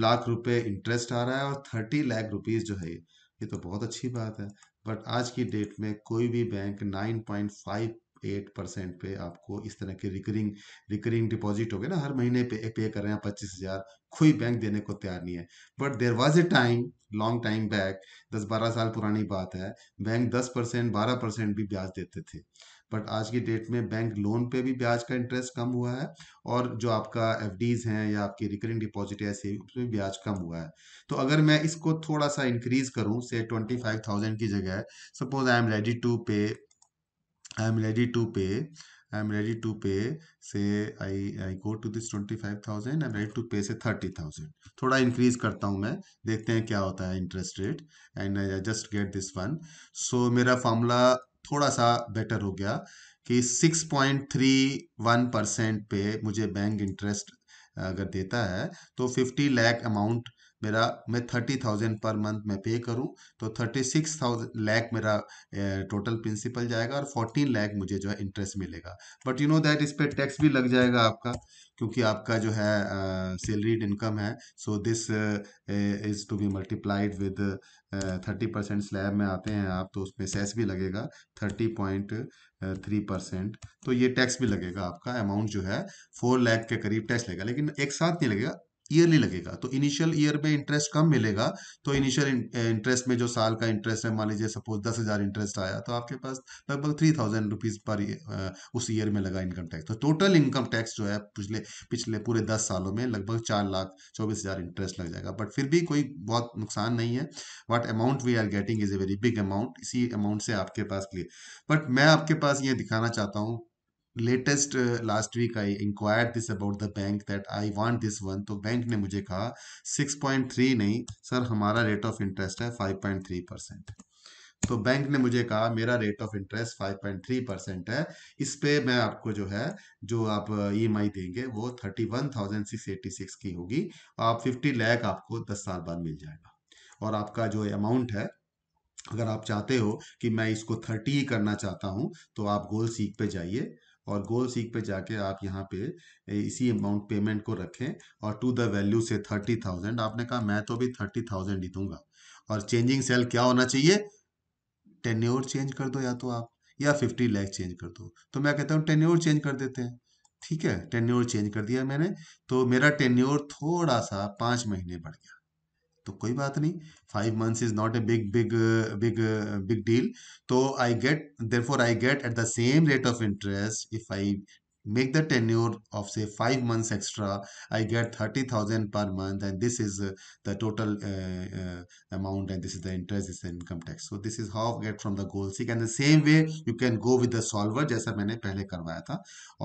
लाख रुपए इंटरेस्ट आ रहा है और थर्टी लाख रुपीज जो है ये तो बहुत अच्छी बात है बट आज की डेट में कोई भी bank nine point five eight percent पे आपको इस तरह के रिकरिंग रिकरिंग डिपॉजिट हो गए ना हर महीने पे पे कर रहे हैं पच्चीस हजार कोई बैंक देने को तैयार नहीं है but there was a time long time back दस बारह साल पुरानी बात है बैंक दस परसेंट बारह परसेंट भी ब्याज देते थे बट आज की डेट में बैंक लोन पे भी ब्याज का इंटरेस्ट कम हुआ है और जो आपका एफ हैं या आपकी रिकरिंग डिपॉजिट है सेविंग पे भी ब्याज कम हुआ है तो अगर मैं इसको थोड़ा सा इंक्रीज करूं से ट्वेंटी फाइव थाउजेंड की जगह suppose I am ready to pay I am ready to pay. I am ready to pay. Say I I go to this twenty five thousand. I am ready to pay say thirty thousand. थोड़ा increase करता हूँ मैं देखते हैं क्या होता है interest rate and I just get this one. So मेरा formula थोड़ा सा better हो गया कि six point three one percent पे मुझे बैंक इंटरेस्ट अगर देता है तो फिफ्टी लैख अमाउंट मेरा मैं थर्टी थाउजेंड पर मंथ में पे करूं तो थर्टी सिक्स थाउजेंड लैख मेरा टोटल प्रिंसिपल जाएगा और फोर्टीन लैख मुझे जो है इंटरेस्ट मिलेगा बट यू नो दैट इस पर टैक्स भी लग जाएगा आपका क्योंकि आपका जो है सैलरीड uh, इनकम है so this is to be multiplied with thirty percent slab में आते हैं आप तो उसमें सेस भी लगेगा थर्टी पॉइंट थ्री परसेंट तो ये टैक्स भी लगेगा आपका अमाउंट जो है फोर लैख के करीब टैक्स लगेगा लेकिन एक साथ नहीं लगेगा ईयरली लगेगा तो इनिशियल ईयर में इंटरेस्ट कम मिलेगा तो इनिशियल इंटरेस्ट eh, में जो साल का इंटरेस्ट है मान लीजिए सपोज दस हजार इंटरेस्ट आया तो आपके पास लगभग थ्री थाउजेंड रुपीज पर eh, उस ईयर में लगा इनकम टैक्स तो टोटल इनकम टैक्स जो है पिछले पिछले पूरे दस सालों में लगभग चार लाख चौबीस हजार इंटरेस्ट लग जाएगा बट फिर भी कोई बहुत नुकसान नहीं है what amount we are getting is a very big amount इसी अमाउंट से आपके पास लिए बट मैं आपके पास ये दिखाना चाहता हूँ latest last week I inquire this about the bank that I want this one तो बैंक ने मुझे कहा 6.3 नहीं सर हमारा रेट ऑफ इंटरेस्ट है 5.3 परसेंट तो बैंक ने मुझे कहा मेरा रेट ऑफ इंटरेस्ट 5.3 परसेंट है इस पे मैं आपको जो है जो आप ई uh, e देंगे वो 31,686 की होगी आप 50 लाख आपको 10 साल बाद मिल जाएगा और आपका जो अमाउंट है अगर आप चाहते हो कि मैं इसको थर्टी करना चाहता हूं तो आप गोल सीख पे जाइए और गोल सीख पे जाके आप यहाँ पे इसी अमाउंट पेमेंट को रखें और टू द वैल्यू से थर्टी थाउजेंड आपने कहा मैं तो भी थर्टी थाउजेंड ही दूंगा और चेंजिंग सेल क्या होना चाहिए टेन्योर चेंज कर दो या तो आप या फिफ्टी लैख चेंज कर दो तो मैं कहता हूँ टेन्योर चेंज कर देते हैं ठीक है टेन्योर चेंज कर दिया मैंने तो मेरा टेन्योर थोड़ा सा पाँच महीने बढ़ गया तो कोई बात नहीं five months is not a big big big big deal तो I get there for I get at the same rate of interest if I make the tenure of say five months extra i get 30000 per month and this is uh, the total uh, uh, amount and this is the interest this is the income tax so this is how I get from the goal seek and the same way you can go with the solver jaisa maine pehle karwaya tha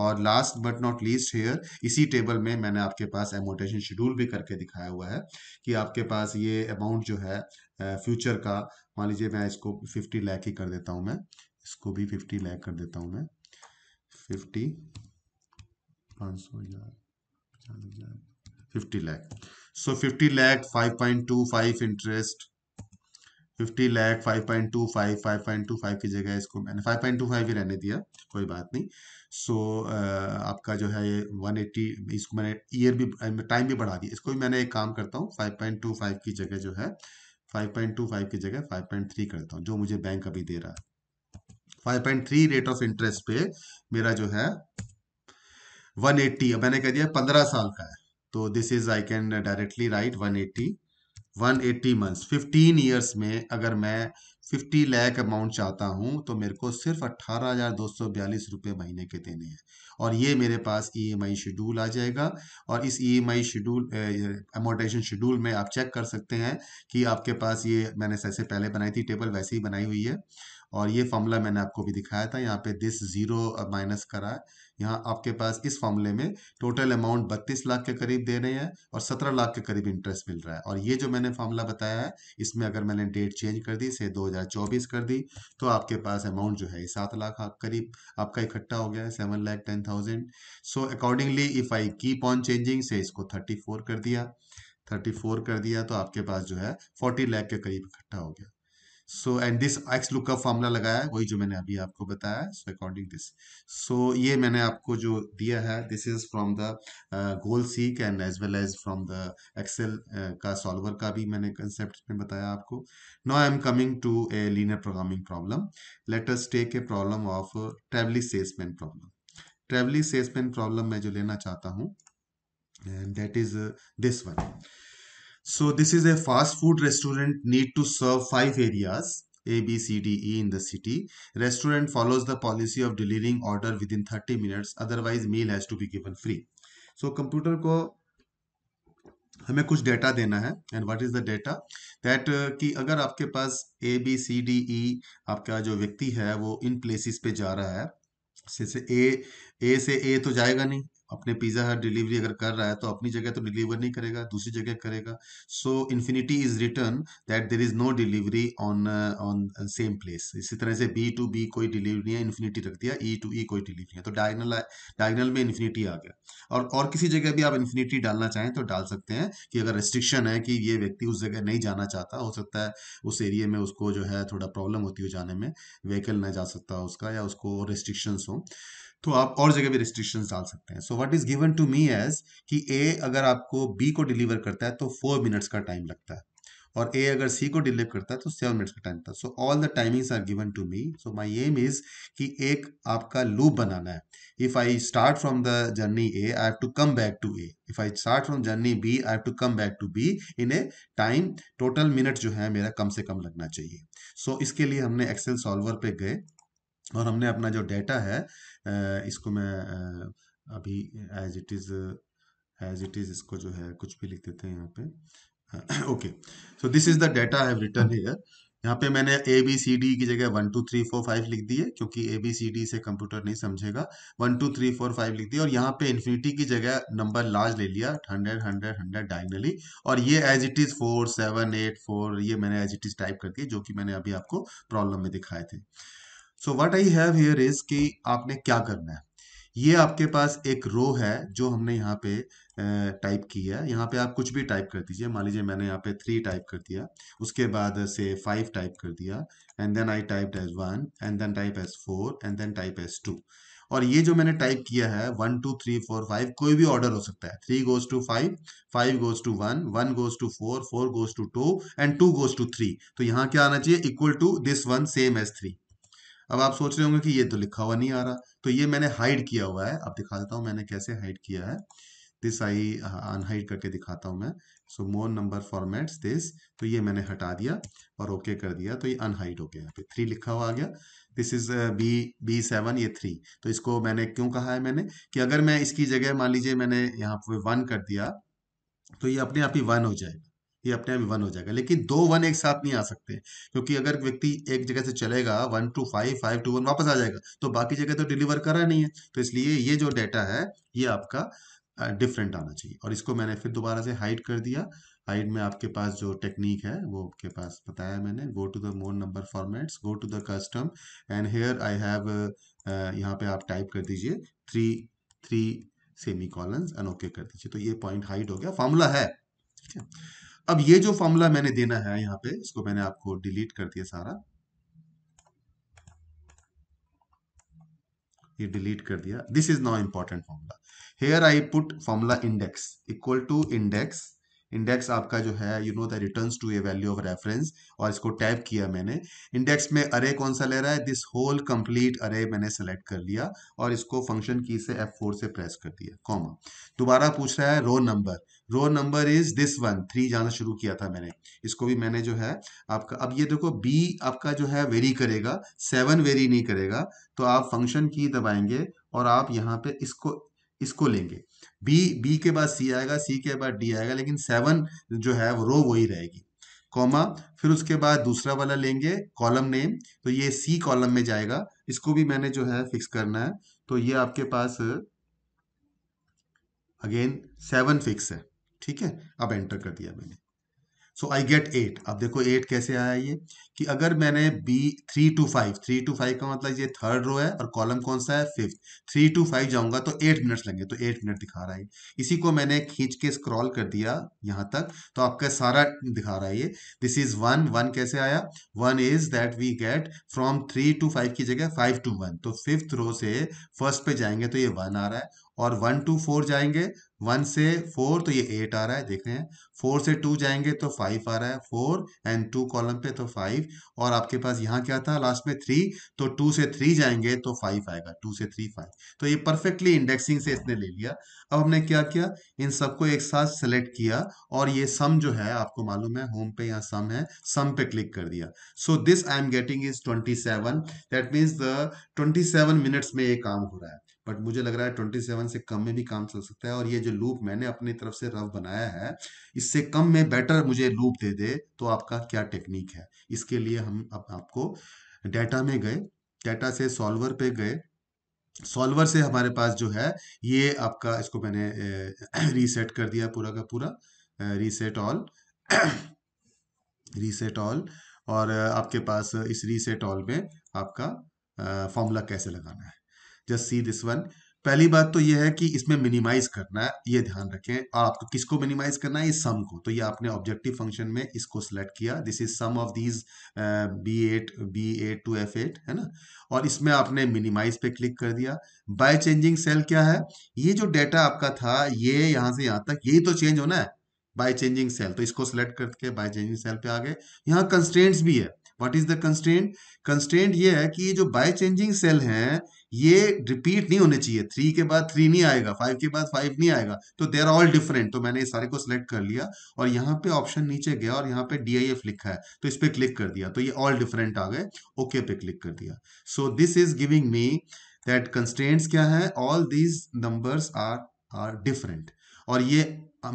और last but not least here isi table mein maine aapke paas amortization schedule bhi karke dikhaya hua hai ki aapke paas ye amount जो है future का मान लीजिए मैं इसको 50 लाख ही कर देता हूँ मैं इसको भी 50 लाख कर देता हूँ मैं 50 पाँच सौ हजार पचास हजार fifty lakh so fifty lakh five point two five interest fifty lakh five point two five five point two five की जगह इसको मैंने फाइव पॉइंट टू फाइव ही रहने दिया कोई बात नहीं सो so, uh, आपका जो है ये वन एट्टी इसको मैंने ईयर भी टाइम भी बढ़ा दिया इसको भी मैंने एक काम करता हूँ फाइव पॉइंट टू फाइव की जगह जो है फाइव पॉइंट टू फाइव की जगह फाइव पॉइंट थ्री करता हूँ जो मुझे बैंक अभी दे रहा है five point three rate of interest पे मेरा जो है वन एट्टी मैंने कह दिया पंद्रह साल का है तो this is I can directly write one eighty one eighty month fifteen years में अगर मैं फिफ्टी लैख अमाउंट चाहता हूँ तो मेरे को सिर्फ अट्ठारह हज़ार दो सौ बयालीस रुपये महीने के देने हैं और ये मेरे पास ई एम आई शेड्यूल आ जाएगा और इस E M I schedule amortisation schedule में आप चेक कर सकते हैं कि आपके पास ये मैंने सबसे पहले बनाई थी टेबल वैसे ही बनाई हुई है और ये फॉर्मूला मैंने आपको भी दिखाया था यहाँ पे दिस ज़ीरो माइनस करा है यहाँ आपके पास इस फॉर्मूले में टोटल अमाउंट बत्तीस लाख के करीब दे रहे हैं और सत्रह लाख के करीब इंटरेस्ट मिल रहा है और ये जो मैंने फॉर्मूला बताया है इसमें अगर मैंने डेट चेंज कर दी हज़ार 2024 कर दी तो आपके पास अमाउंट जो है सात लाख करीब आपका इकट्ठा हो गया है seven lakh ten thousand so accordingly if I keep on changing से इसको थर्टी फोर कर दिया थर्टी फोर कर दिया तो आपके पास जो है फोर्टी लाख के करीब इकट्ठा हो गया so and this X lookup formula लगाया है वही जो मैंने अभी आपको बताया सो अकॉर्डिंग दिस सो ये मैंने आपको जो दिया है this is from the goal seek and as well as from the Excel का सॉल्वर का भी मैंने कंसेप्ट में बताया आपको no I am coming to a linear programming problem let us take a problem of travelling salesman problem travelling salesman problem मैं जो लेना चाहता हूँ and that is this one So this is a fast food restaurant need to serve five areas A, B, C, D, E in the city. Restaurant follows the policy of delivering order within 30 minutes. Otherwise meal has to be given free. So computer ko हमें कुछ data देना है and what is the data that कि अगर आपके पास ए B C D ई आपका जो व्यक्ति है वो इन प्लेसेस पे जा रहा है जैसे ए ए से ए तो जाएगा नहीं अपने पिज़्ज़ा हट डिलीवरी अगर कर रहा है तो अपनी जगह तो डिलीवर नहीं करेगा दूसरी जगह करेगा so infinity is written that there is no delivery on on same place इसी तरह से बी टू बी कोई डिलीवरी नहीं है इन्फिनिटी रख दिया ई टू ई कोई डिलीवरी है तो डायगनल डायगनल में इन्फिनिटी आ गया और और किसी जगह भी आप इन्फिनिटी डालना चाहें तो डाल सकते हैं कि अगर रेस्ट्रिक्शन है कि ये व्यक्ति उस जगह नहीं जाना चाहता हो सकता है उस एरिए में उसको जो है थोड़ा प्रॉब्लम होती हो जाने में व्हीकल ना जा सकता उसका या उसको रेस्ट्रिक्शंस हो तो आप और जगह भी रिस्ट्रिक्शन डाल सकते हैं so what is given to me as कि ए अगर आपको बी को डिलीवर करता है तो फोर मिनट्स का टाइम लगता है और ए अगर सी को डिलीवर करता है तो सेवन मिनट्स का टाइम लगता है so all the timings are given to me so my aim is कि एक आपका लूप बनाना है if I start from the journey A I have to come back to A if I start from journey B I have to come back to B in a time total minute जो है मेरा कम से कम लगना चाहिए सो so, इसके लिए हमने Excel solver पे गए और हमने अपना जो डेटा है इसको मैं अभी as it is as it is इसको जो है कुछ भी लिख देते हैं यहाँ पे okay so this is the data I have written here यहाँ पे मैंने ए बी सी डी की जगह one two three four five लिख दी है क्योंकि ए बी सी डी से कंप्यूटर नहीं समझेगा one two three four five लिख दिए और यहाँ पे इन्फिनिटी की जगह नंबर लार्ज ले लिया हंड्रेड हंड्रेड हंड्रेड डायगनली और ये as it is four seven eight four ये मैंने एज इट इज टाइप करके जो कि मैंने अभी आपको प्रॉब्लम में दिखाए थे so what I have here is कि आपने क्या करना है ये आपके पास एक रो है जो हमने यहाँ पे टाइप की है यहाँ पे आप कुछ भी टाइप कर दीजिए मान लीजिए मैंने यहाँ पे थ्री टाइप कर दिया उसके बाद से फाइव टाइप कर दिया and then I type as one and then type as four and then type as two और ये जो मैंने टाइप किया है one two three four five कोई भी ऑर्डर हो सकता है three goes to five five goes to one one goes to four four goes to two and two goes to three तो यहाँ क्या आना चाहिए equal to this one same as three अब आप सोच रहे होंगे कि ये तो लिखा हुआ नहीं आ रहा तो ये मैंने हाइड किया हुआ है अब दिखा देता हूँ मैंने कैसे हाइड किया है दिस आई अनहाइड करके दिखाता हूँ मैं so more number formats this तो ये मैंने हटा दिया और ओके okay कर दिया तो ये अनहाइड हो गया यहाँ पे थ्री लिखा हुआ आ गया this is B B seven ये थ्री तो इसको मैंने क्यों कहा है मैंने कि अगर मैं इसकी जगह मान लीजिए मैंने यहाँ पे वन कर दिया तो ये अपने आप ही वन हो जाएगा ये अपने आप वन हो जाएगा लेकिन दो वन एक साथ नहीं आ सकते क्योंकि अगर व्यक्ति एक जगह से चलेगा one two five five two one वापस आ जाएगा तो बाकी जगह तो डिलीवर करा नहीं है तो इसलिए ये जो डेटा है ये आपका डिफरेंट आना चाहिए और इसको मैंने फिर दोबारा से हाइड कर दिया हाइड में आपके पास जो टेक्निक है वो आपके पास बताया मैंने go to the more number formats go to the custom and here I have यहाँ पे आप टाइप कर दीजिए three three semicolon and okay कर दीजिए तो ये पॉइंट हाइड हो गया फॉर्मूला है ठीक है अब ये जो फॉर्मूला मैंने देना है यहां पे इसको मैंने आपको डिलीट कर दिया सारा ये डिलीट कर दिया this is now important formula here I put formula index equal to index index आपका जो है you know the returns to a value of reference और इसको टैप किया मैंने इंडेक्स में अरे कौन सा ले रहा है दिस होल कंप्लीट अरे मैंने सेलेक्ट कर लिया और इसको फंक्शन की से F4 से प्रेस कर दिया कॉमा दोबारा पूछ रहा है row number row number is this one three जाना शुरू किया था मैंने इसको भी मैंने जो है आपका अब ये देखो बी आपका जो है वेरी करेगा सेवन वेरी नहीं करेगा तो आप फंक्शन की दबाएंगे और आप यहाँ पे इसको इसको लेंगे बी बी के बाद सी आएगा सी के बाद डी आएगा लेकिन सेवन जो है वो रो वही रहेगी कॉमा फिर उसके बाद दूसरा वाला लेंगे कॉलम नेम तो ये सी कॉलम में जाएगा इसको भी मैंने जो है फिक्स करना है तो ये आपके पास अगेन सेवन फिक्स है ठीक है अब एंटर कर दिया मैंने सो आई गेट एट अब देखो एट कैसे आया ये कि अगर मैंने B three two five three two five का मतलब ये थर्ड रो है और कॉलम कौन सा है फिफ्थ थ्री टू फाइव जाऊंगा तो एट मिनट्स लगेंगे तो एट मिनट दिखा रहा है इसी को मैंने खींच के स्क्रॉल कर दिया यहां तक तो आपका सारा दिखा रहा है ये दिस इज वन वन कैसे आया one is that we get from three two five की जगह फाइव टू वन तो फिफ्थ रो से फर्स्ट पे जाएंगे तो ये वन आ रहा है और वन टू फोर जाएंगे वन से फोर तो ये एट आ रहा है देख रहे हैं फोर से टू जाएंगे तो फाइव आ रहा है फोर एंड टू कॉलम पे तो फाइव और आपके पास यहाँ क्या था लास्ट में थ्री तो टू से थ्री जाएंगे तो फाइव आएगा टू से थ्री फाइव तो ये परफेक्टली इंडेक्सिंग से इसने ले लिया अब हमने क्या किया इन सबको एक साथ सेलेक्ट किया और ये सम जो है आपको मालूम है होम पे यहाँ सम है सम पे क्लिक कर दिया so this I am getting is twenty seven that means twenty seven minutes में ये काम हो रहा है बट मुझे लग रहा है ट्वेंटी सेवन से कम में भी काम चल सकता है और ये जो लूप मैंने अपनी तरफ से रफ बनाया है इससे कम में बेटर मुझे लूप दे दे तो आपका क्या टेक्निक है इसके लिए हम अब आपको डाटा में गए डाटा से सॉल्वर पे गए सॉल्वर से हमारे पास जो है ये आपका इसको मैंने रीसेट [coughs] कर दिया पूरा का पूरा रीसेट ऑल रीसेट ऑल और आपके पास इस रीसेट ऑल में आपका फॉर्मूला कैसे लगाना है जस्ट सी दिस वन पहली बात तो यह है कि इसमें मिनिमाइज करना है ये ध्यान रखें आपको किसको मिनिमाइज करना है इस सम को तो ये आपने ऑब्जेक्टिव फंक्शन में इसको सिलेक्ट किया this is sum of these B eight B eight to F eight है ना और इसमें आपने मिनिमाइज पे क्लिक कर दिया बाय चेंजिंग सेल क्या है ये जो डेटा आपका था ये यहाँ से यहाँ तक यही तो चेंज होना है बाय चेंजिंग सेल तो इसको सिलेक्ट करके बाय चेंजिंग सेल पे आ गए यहाँ कंस्टेंट्स भी है what is the constant constant ये है कि जो बाय चेंजिंग सेल है ये रिपीट नहीं होने चाहिए थ्री के बाद थ्री नहीं आएगा फाइव के बाद फाइव नहीं आएगा तो देर ऑल डिफरेंट तो मैंने इस सारे को सिलेक्ट कर लिया और यहाँ पे ऑप्शन नीचे गया और यहाँ पे डीआईएफ लिखा है तो इस पर क्लिक कर दिया तो ये ऑल डिफरेंट आ गए ओके पे क्लिक कर दिया so this is giving me that constants क्या है all these numbers are are different और ये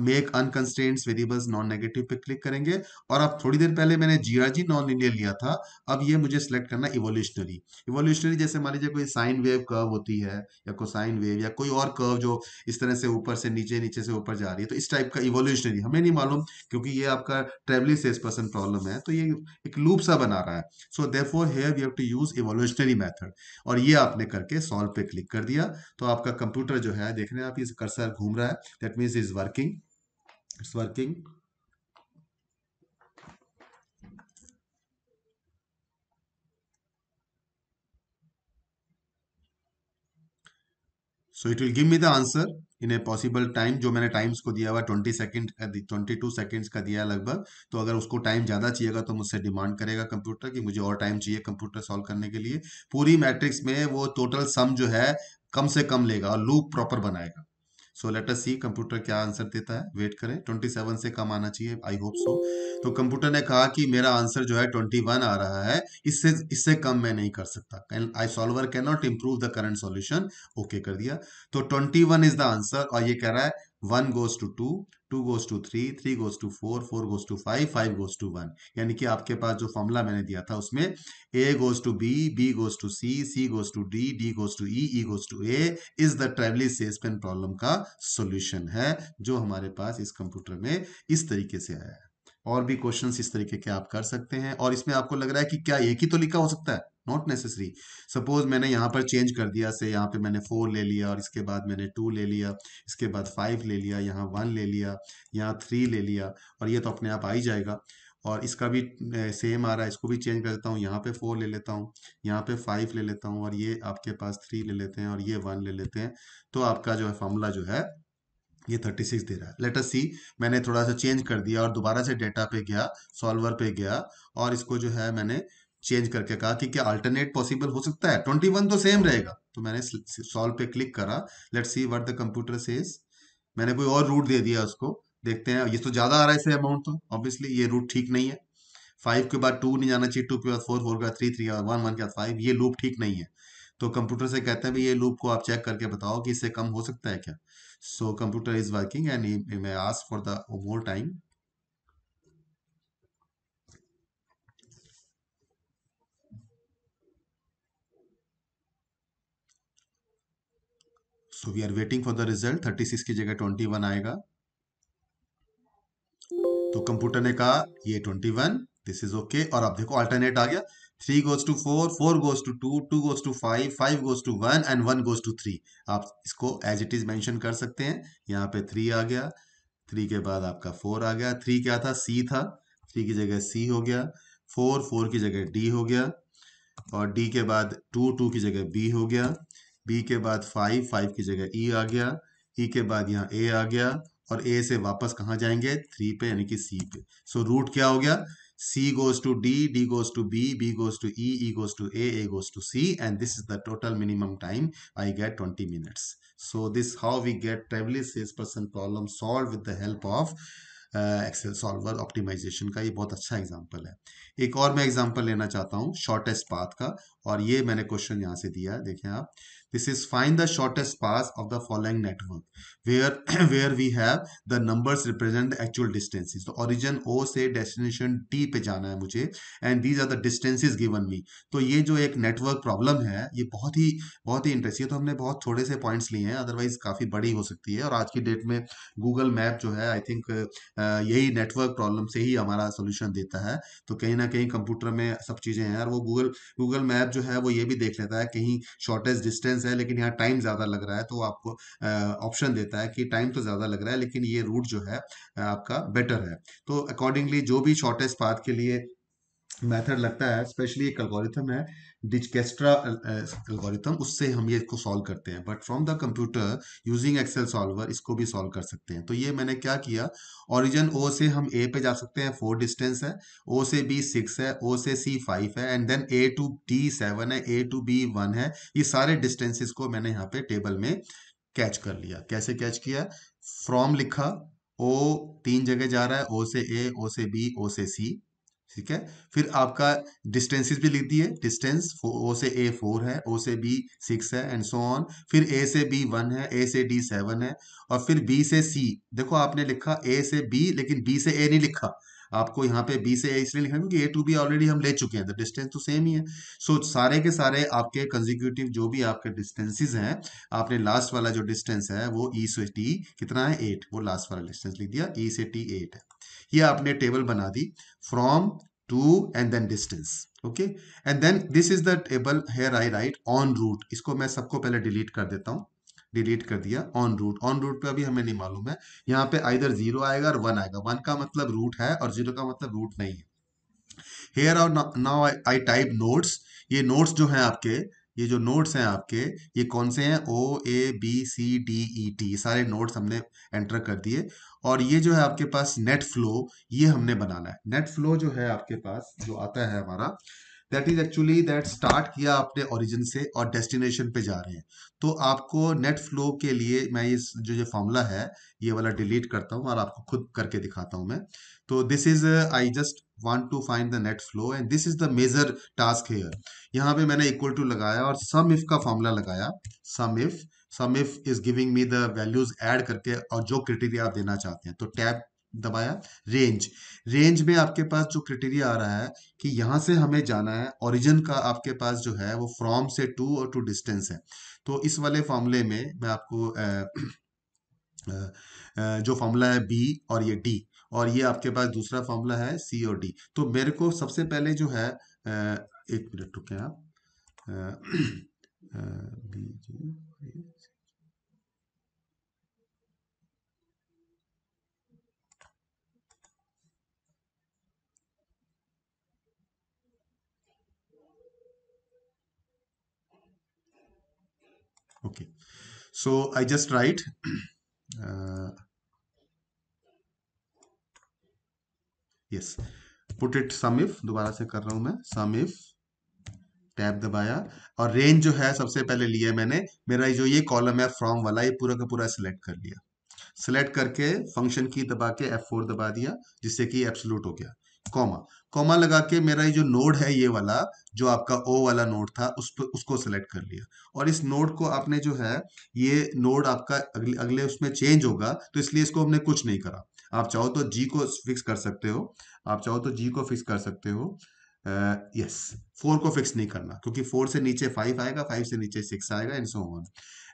make unconstrained variables non negative पे क्लिक करेंगे और अब थोड़ी देर पहले मैंने जीआरजी नॉन लिनियर लिया था अब ये मुझे सिलेक्ट करना इवोल्यूशनरी इवोल्यूशनरी जैसे मान लीजिए कोई साइन वेव कर्व होती है या कोई साइन वेव या कोई और कर्व जो इस तरह से ऊपर से नीचे नीचे से ऊपर जा रही है तो इस टाइप का इवोल्यूशनरी हमें नहीं मालूम क्योंकि ये आपका ट्रेवलिंग सेल्स पर्सन प्रॉब्लम है तो ये एक लूप सा बना रहा है so for here you to use evolutionary method और ये आपने करके सॉल्व पे क्लिक कर दिया तो आपका कंप्यूटर जो है देख रहे हैं आप इस कर्सर घूम रहा है that means is working it's working so it will give me the answer in a possible time जो मैंने टाइम्स को दिया हुआ twenty second twenty two seconds का दिया लगभग तो अगर उसको टाइम ज़्यादा चाहिएगा तो मुझसे डिमांड करेगा कंप्यूटर कि मुझे और टाइम चाहिए कंप्यूटर सॉल्व करने के लिए पूरी मैट्रिक्स में वो टोटल सम जो है कम से कम लेगा और लूप प्रॉपर बनाएगा सो लेटर सी कंप्यूटर क्या आंसर देता है वेट करें 27 से कम आना चाहिए आई होप सो तो कंप्यूटर ने कहा कि मेरा आंसर जो है 21 आ रहा है इससे इससे कम मैं नहीं कर सकता I solver can not improve the current solution okay कर दिया तो 21 इज द आंसर और ये कह रहा है one goes to two two goes to three three goes to four four goes to five five goes to one यानी कि आपके पास जो फॉर्मूला मैंने दिया था उसमें A goes to B B goes to C C goes to D D goes to E E goes to A is the travelling salesman problem का सोल्यूशन है जो हमारे पास इस कंप्यूटर में इस तरीके से आया है और भी क्वेश्चन इस तरीके के आप कर सकते हैं और इसमें आपको लग रहा है कि क्या एक ही तो लिखा हो सकता है नॉट नेसेसरी सपोज मैंने यहाँ पर चेंज कर दिया से यहाँ पे मैंने फोर ले लिया और इसके बाद मैंने टू ले लिया इसके बाद फाइव ले लिया यहाँ वन ले लिया यहाँ थ्री ले लिया और ये तो अपने आप आ ही जाएगा और इसका भी सेम आ रहा है इसको भी चेंज कर देता हूँ यहाँ पे फोर ले लेता हूँ यहाँ पे फाइव ले लेता हूँ और ये आपके पास थ्री ले लेते हैं और ये वन ले लेते हैं तो आपका जो है फॉर्मूला जो है ये थर्टी सिक्स दे रहा है लेटर सी मैंने थोड़ा सा चेंज कर दिया और दोबारा से डेटा पे गया सॉल्वर पे गया और इसको जो है मैंने चेंज करके कहा कि क्या अल्टरनेट पॉसिबल हो सकता है ट्वेंटी वन तो सेम रहेगा तो मैंने सॉल्व पे क्लिक करा let see what the computer says मैंने कोई और रूट दे दिया उसको देखते हैं ये तो ज्यादा आ रहा है अमाउंट तो ऑब्वियसली ये रूट ठीक नहीं है फाइव के बाद टू नहीं जाना चाहिए टू के बाद फोर फोर का थ्री थ्री का वन वन का फाइव ये लूप ठीक नहीं है तो कंप्यूटर से कहते हैं ये लूप को आप चेक करके बताओ कि इससे कम हो सकता है क्या so computer is working and मैं ask for the more time so we are waiting for the result 36 की जगह 21 आएगा तो कंप्यूटर ने कहा ये 21 दिस इज ओके और आप देखो अल्टरनेट आ गया three goes to four four goes to two two goes to five five goes to one and one goes to three आप इसको एज इट इज मैंशन कर सकते हैं यहाँ पे थ्री आ गया थ्री के बाद आपका फोर आ गया थ्री क्या था सी था थ्री की जगह सी हो गया फोर फोर की जगह डी हो गया और डी के बाद टू टू की जगह बी हो गया बी के बाद फाइव फाइव की जगह ई e आ गया ई e के बाद यहाँ ए आ गया और ए से वापस कहाँ जाएंगे थ्री पे यानी कि सी पे सो so, रूट क्या हो गया C goes to D, D goes to B, B goes to E, E goes to A, A goes to C and this is the total minimum time I get 20 minutes. So this how we get traveling salesperson problem solved with the help of Excel solver optimization का ये बहुत अच्छा example है एक और मैं example लेना चाहता हूँ शॉर्टेस्ट पाथ का और ये मैंने क्वेश्चन यहाँ से दिया देखें आप This is find the shortest path of the following network where, where we have the numbers represent the actual distances. So origin O se destination t pe jana hai mujhe and these are the distances given me. to ye jo ek network problem hai ye bahut hi bahut hi interesting hai to humne bahut thode se points liye hain otherwise kafi badi ho sakti hai aur aaj ki date mein Google Map जो है I think yahi network problem se hi hamara solution deta hai to kahin na kahin computer mein sab cheeze hain aur wo google google map jo hai wo ye bhi dekh leta hai kahin shortest distance distance है लेकिन यहाँ time ज़्यादा लग रहा है तो आपको option देता है कि टाइम तो ज़्यादा लग रहा है लेकिन ये रूट जो है आपका बेटर है तो अकॉर्डिंगली जो भी शॉर्टेस्ट पाथ के लिए मेथड लगता है स्पेशली एक एल्गोरिथम है डिजकेस्ट्रा एल्गोरिथम उससे हम ये इसको सॉल्व करते हैं but from the computer using Excel solver इसको भी सॉल्व कर सकते हैं तो ये मैंने क्या किया ओरिजिन ओ से हम ए पे जा सकते हैं फोर डिस्टेंस है ओ से बी सिक्स है ओ से सी फाइव है and then A to D seven है ए टू बी वन है ये सारे डिस्टेंसेस को मैंने यहाँ पे टेबल में कैच कर लिया कैसे कैच किया फ्रॉम लिखा ओ तीन जगह जा रहा है ओ से ए ओ से बी ओ से सी ठीक है फिर आपका डिस्टेंसिस भी लिख दिए डिस्टेंस ओ से ए फोर है ओ से बी सिक्स है एंड सो ऑन फिर ए से बी वन है ए से डी सेवन है और फिर बी से सी देखो आपने लिखा ए से बी लेकिन बी से ए नहीं लिखा आपको यहाँ पे बी से ए इसलिए लिखा क्योंकि ए टू बी ऑलरेडी हम ले चुके हैं तो डिस्टेंस तो सेम ही है सो so, सारे के सारे आपके कंजिक्यूटिव जो भी आपके डिस्टेंसिस हैं आपने लास्ट वाला जो डिस्टेंस है वो ई e से टी कितना है एट वो लास्ट वाला डिस्टेंस लिख दिया ई e से टी एट है ये आपने टेबल बना दी from to and then distance okay and then this is the table here I write on route इसको मैं सबको पहले डिलीट कर देता हूँ डिलीट कर दिया ऑन रूट ऑन रूट पे अभी हमें नहीं मालूम है यहाँ पे आइधर जीरो आएगा और वन आएगा वन का मतलब रूट है और जीरो का मतलब रूट नहीं है हेयर और नाउ आई टाइप नोट्स ये नोट्स जो हैं आपके ये जो नोट्स हैं आपके ये कौन से हैं O A B C D E T सारे नोट्स हमने एंटर कर दिए और ये जो है आपके पास नेट फ्लो ये हमने बनाना है नेट फ्लो जो है आपके पास जो आता है हमारा that is actually that start किया आपने ओरिजिन से और डेस्टिनेशन पे जा रहे हैं तो आपको नेट फ्लो के लिए मैं ये जो ये फॉर्मूला है ये वाला डिलीट करता हूँ और आपको खुद करके दिखाता हूँ मैं तो this is I just want to find the net flow and this is the major task here यहाँ पे मैंने इक्वल टू लगाया और सम इफ का फॉर्मूला लगाया sum if sum if is giving me the values add करके और जो क्रिटेरिया आप देना चाहते हैं तो टैप दबाया रेंज रेंज में आपके पास जो क्रिटेरिया आ रहा है कि यहां से हमें जाना है ओरिजिन का आपके पास जो है वो फ्रॉम से टू और टू डिस्टेंस है तो इस वाले फॉर्मूले में मैं आपको आ, आ, जो फॉर्मूला है बी और ये डी और ये आपके पास दूसरा फॉर्मूला है सी और डी तो मेरे को सबसे पहले जो है आ, एक मिनट रुके आप B G [clears throat] okay so i just write uh, yes put it sum if दोबारा से कर रहा हूं मैं sum if टैब दबाया और रेंज जो है सबसे पहले लिया मैंने मेरा जो ये कॉलम है फ्रॉम वाला ये पूरा का पूरा सिलेक्ट कर लिया सिलेक्ट करके फंक्शन की दबा के F4 दबा दिया जिससे कि एब्सोल्यूट हो गया कॉमा कॉमा लगा के मेरा ये जो नोड है ये वाला जो आपका ओ वाला नोड था उस पर उसको सेलेक्ट कर लिया और इस नोड को आपने जो है ये नोड आपका अगले अगले उसमें चेंज होगा तो इसलिए इसको हमने कुछ नहीं करा आप चाहो तो जी को फिक्स कर सकते हो आप चाहो तो जी को फिक्स कर सकते हो यस फोर को फिक्स नहीं करना क्योंकि फोर से नीचे फाइव आएगा फाइव से नीचे सिक्स आएगा and so on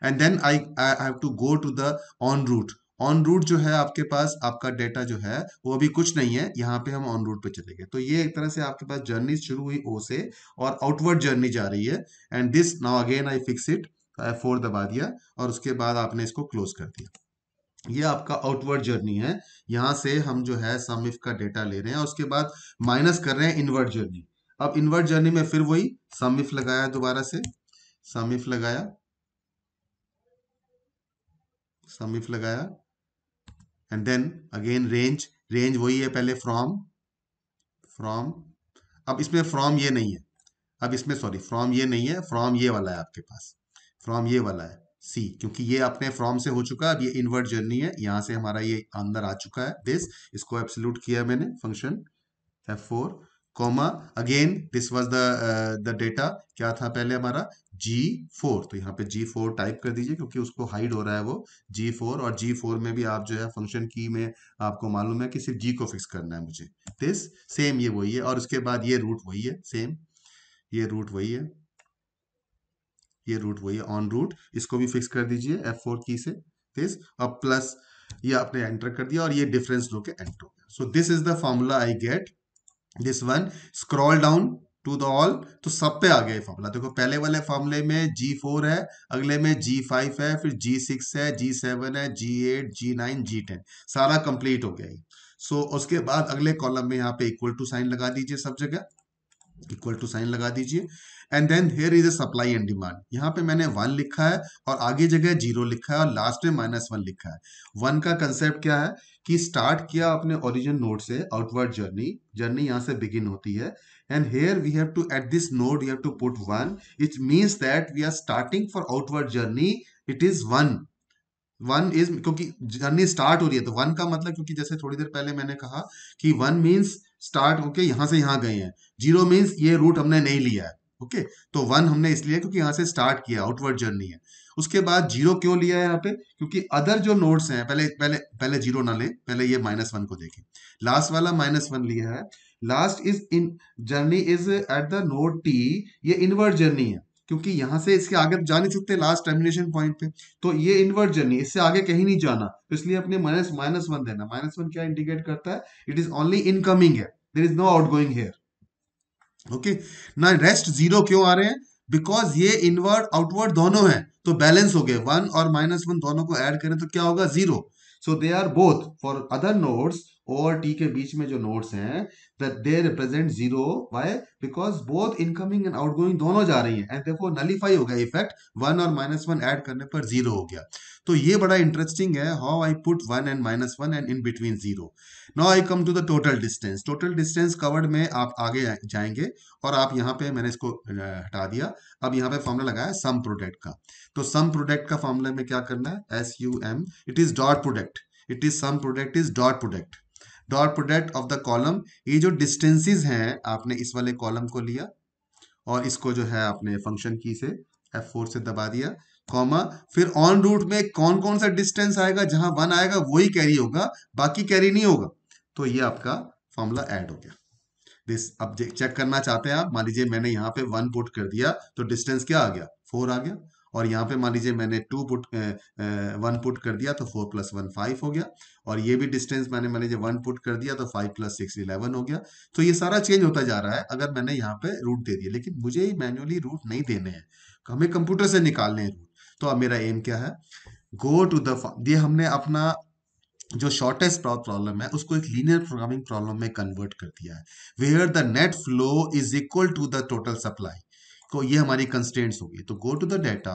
and then I I have to go to the on route on route जो है आपके पास आपका डेटा जो है वो अभी कुछ नहीं है यहाँ पे हम ऑन रूट पे चले गए तो ये एक तरह से आपके पास जर्नी शुरू हुई ओ से और आउटवर्ड जर्नी जा रही है and this now again I fix it four दबा दिया और उसके बाद आपने इसको क्लोज कर दिया ये आपका आउटवर्ड जर्नी है यहाँ से हम जो है समिफ का डेटा ले रहे हैं और उसके बाद माइनस कर रहे हैं इनवर्ट जर्नी अब इनवर्ट जर्नी में फिर वही समिफ लगाया दोबारा से समिफ लगाया समिफ लगाया and then again range range वही है पहले फ्रॉम फ्रॉम अब इसमें फ्रॉम ये नहीं है अब इसमें सॉरी फ्रॉम ये नहीं है फ्रॉम ये वाला है आपके पास फ्रॉम ये वाला है सी क्योंकि ये अपने फ्रॉम से हो चुका है अब ये इनवर्ट जर्नी है यहां से हमारा ये अंदर आ चुका है दिस इसको एब्सोल्यूट किया मैंने function F four comma again this was the data क्या था पहले हमारा G4 तो यहाँ पे G4 फोर टाइप कर दीजिए क्योंकि उसको हाइड हो रहा है वो G4 और G4 में भी आप जो है फंक्शन की में आपको मालूम है कि सिर्फ G को फिक्स करना है मुझे दिस सेम ये वही है और उसके बाद ये रूट वही है सेम ये रूट वही है ये रूट वही है ऑन रूट इसको भी फिक्स कर दीजिए F4 फोर की से दिस और प्लस ये आपने एंटर कर दिया और ये डिफरेंस लो के एंटर हो गया so this is the formula I get this one scroll down to the all तो सब पे आ गया ये फॉर्मूला देखो पहले वाले फॉर्मूले में जी फोर है अगले में जी फाइव है फिर जी सिक्स है जी सेवन है G eight G nine G ten सारा कंप्लीट हो गया सो so, उसके बाद अगले कॉलम में यहाँ पे इक्वल टू साइन लगा दीजिए सब जगह इक्वल टू साइन लगा दीजिए and then here is a supply and demand यहाँ पे मैंने वन लिखा है और आगे जगह जीरो लिखा है और लास्ट में माइनस वन लिखा है वन का कंसेप्ट क्या है कि स्टार्ट किया अपने ओरिजिन नोट से आउटवर्ड जर्नी जर्नी यहाँ से बिगिन होती है and here we have to at this node you have to put one it means that we are starting for outward journey it is one one is क्योंकि journey start हो रही है तो one का मतलब क्योंकि जैसे थोड़ी देर पहले मैंने कहा कि वन मीन्स स्टार्ट होके यहां से यहां गए हैं जीरो मीन्स ये रूट हमने नहीं लिया है ओके तो वन हमने इसलिए क्योंकि यहां से स्टार्ट किया आउटवर्ड जर्नी है उसके बाद जीरो क्यों लिया है यहाँ पे क्योंकि अदर जो नोट्स हैं पहले पहले पहले जीरो ना ले पहले ये माइनस वन को देखें लास्ट वाला माइनस वन लिया है last is in journey is at the node T ये इनवर्ट जर्नी है क्योंकि यहां से इसके आगे तो जा नहीं सकते लास्ट टर्मिनेशन पॉइंट पे तो ये इनवर्ट जर्नी इससे आगे कहीं नहीं जाना तो इसलिए अपने माइनस माइनस वन देना माइनस वन क्या इंडिकेट करता है इट इज ओनली इनकमिंग है there is no outgoing here okay ना रेस्ट जीरो क्यों आ रहे हैं बिकॉज ये इनवर्ट आउटवर्ड दोनों है तो बैलेंस हो गए वन और माइनस वन दोनों को एड करें तो क्या होगा zero so they are both for other nodes और टी के बीच में जो नोड्स हैं that they represent zero. Why? Because both incoming and outgoing दोनों जा रही हैं and therefore nullify हो गया effect one और minus one add करने पर zero हो गया तो ये बड़ा interesting है how I put one and minus one and in between zero. Now I come to the total distance. Total distance covered में आप आगे जाएंगे और आप यहाँ पे मैंने इसको हटा दिया अब यहाँ पे फॉर्मूला लगाया सम प्रोडक्ट का तो सम प्रोडक्ट का फॉर्मूला में क्या करना है S U M it is dot product it is sum product is dot product dot product of the column ये जो डिस्टेंसिस हैं आपने इस वाले कॉलम को लिया और इसको जो है आपने फंक्शन की से एफ फोर से दबा दिया कॉमा फिर ऑन रूट में कौन कौन सा डिस्टेंस आएगा जहां वन आएगा वही कैरी होगा बाकी कैरी नहीं होगा तो ये आपका फॉर्मूला ऐड हो गया दिस अब चेक करना चाहते हैं आप मान लीजिए मैंने यहाँ पे वन पुट कर दिया तो डिस्टेंस क्या आ गया फोर आ गया और यहाँ पे मान लीजिए मैंने टू पुट वन पुट कर दिया तो फोर प्लस वन फाइव हो गया और ये भी डिस्टेंस मैंने मान लीजिए वन पुट कर दिया तो फाइव प्लस सिक्स इलेवन हो गया तो ये सारा चेंज होता जा रहा है अगर मैंने यहाँ पे रूट दे दिया लेकिन मुझे मैनुअली रूट नहीं देने हैं तो हमें कंप्यूटर से निकालने हैं रूट तो अब मेरा एम क्या है गो टू द ये हमने अपना जो शॉर्टेस्ट प्रॉब्लम है उसको एक लीनियर प्रोग्रामिंग प्रॉब्लम में कन्वर्ट कर दिया है where the net flow is equal to the total supply को तो ये हमारी कंस्टेंट्स होगी तो go to the data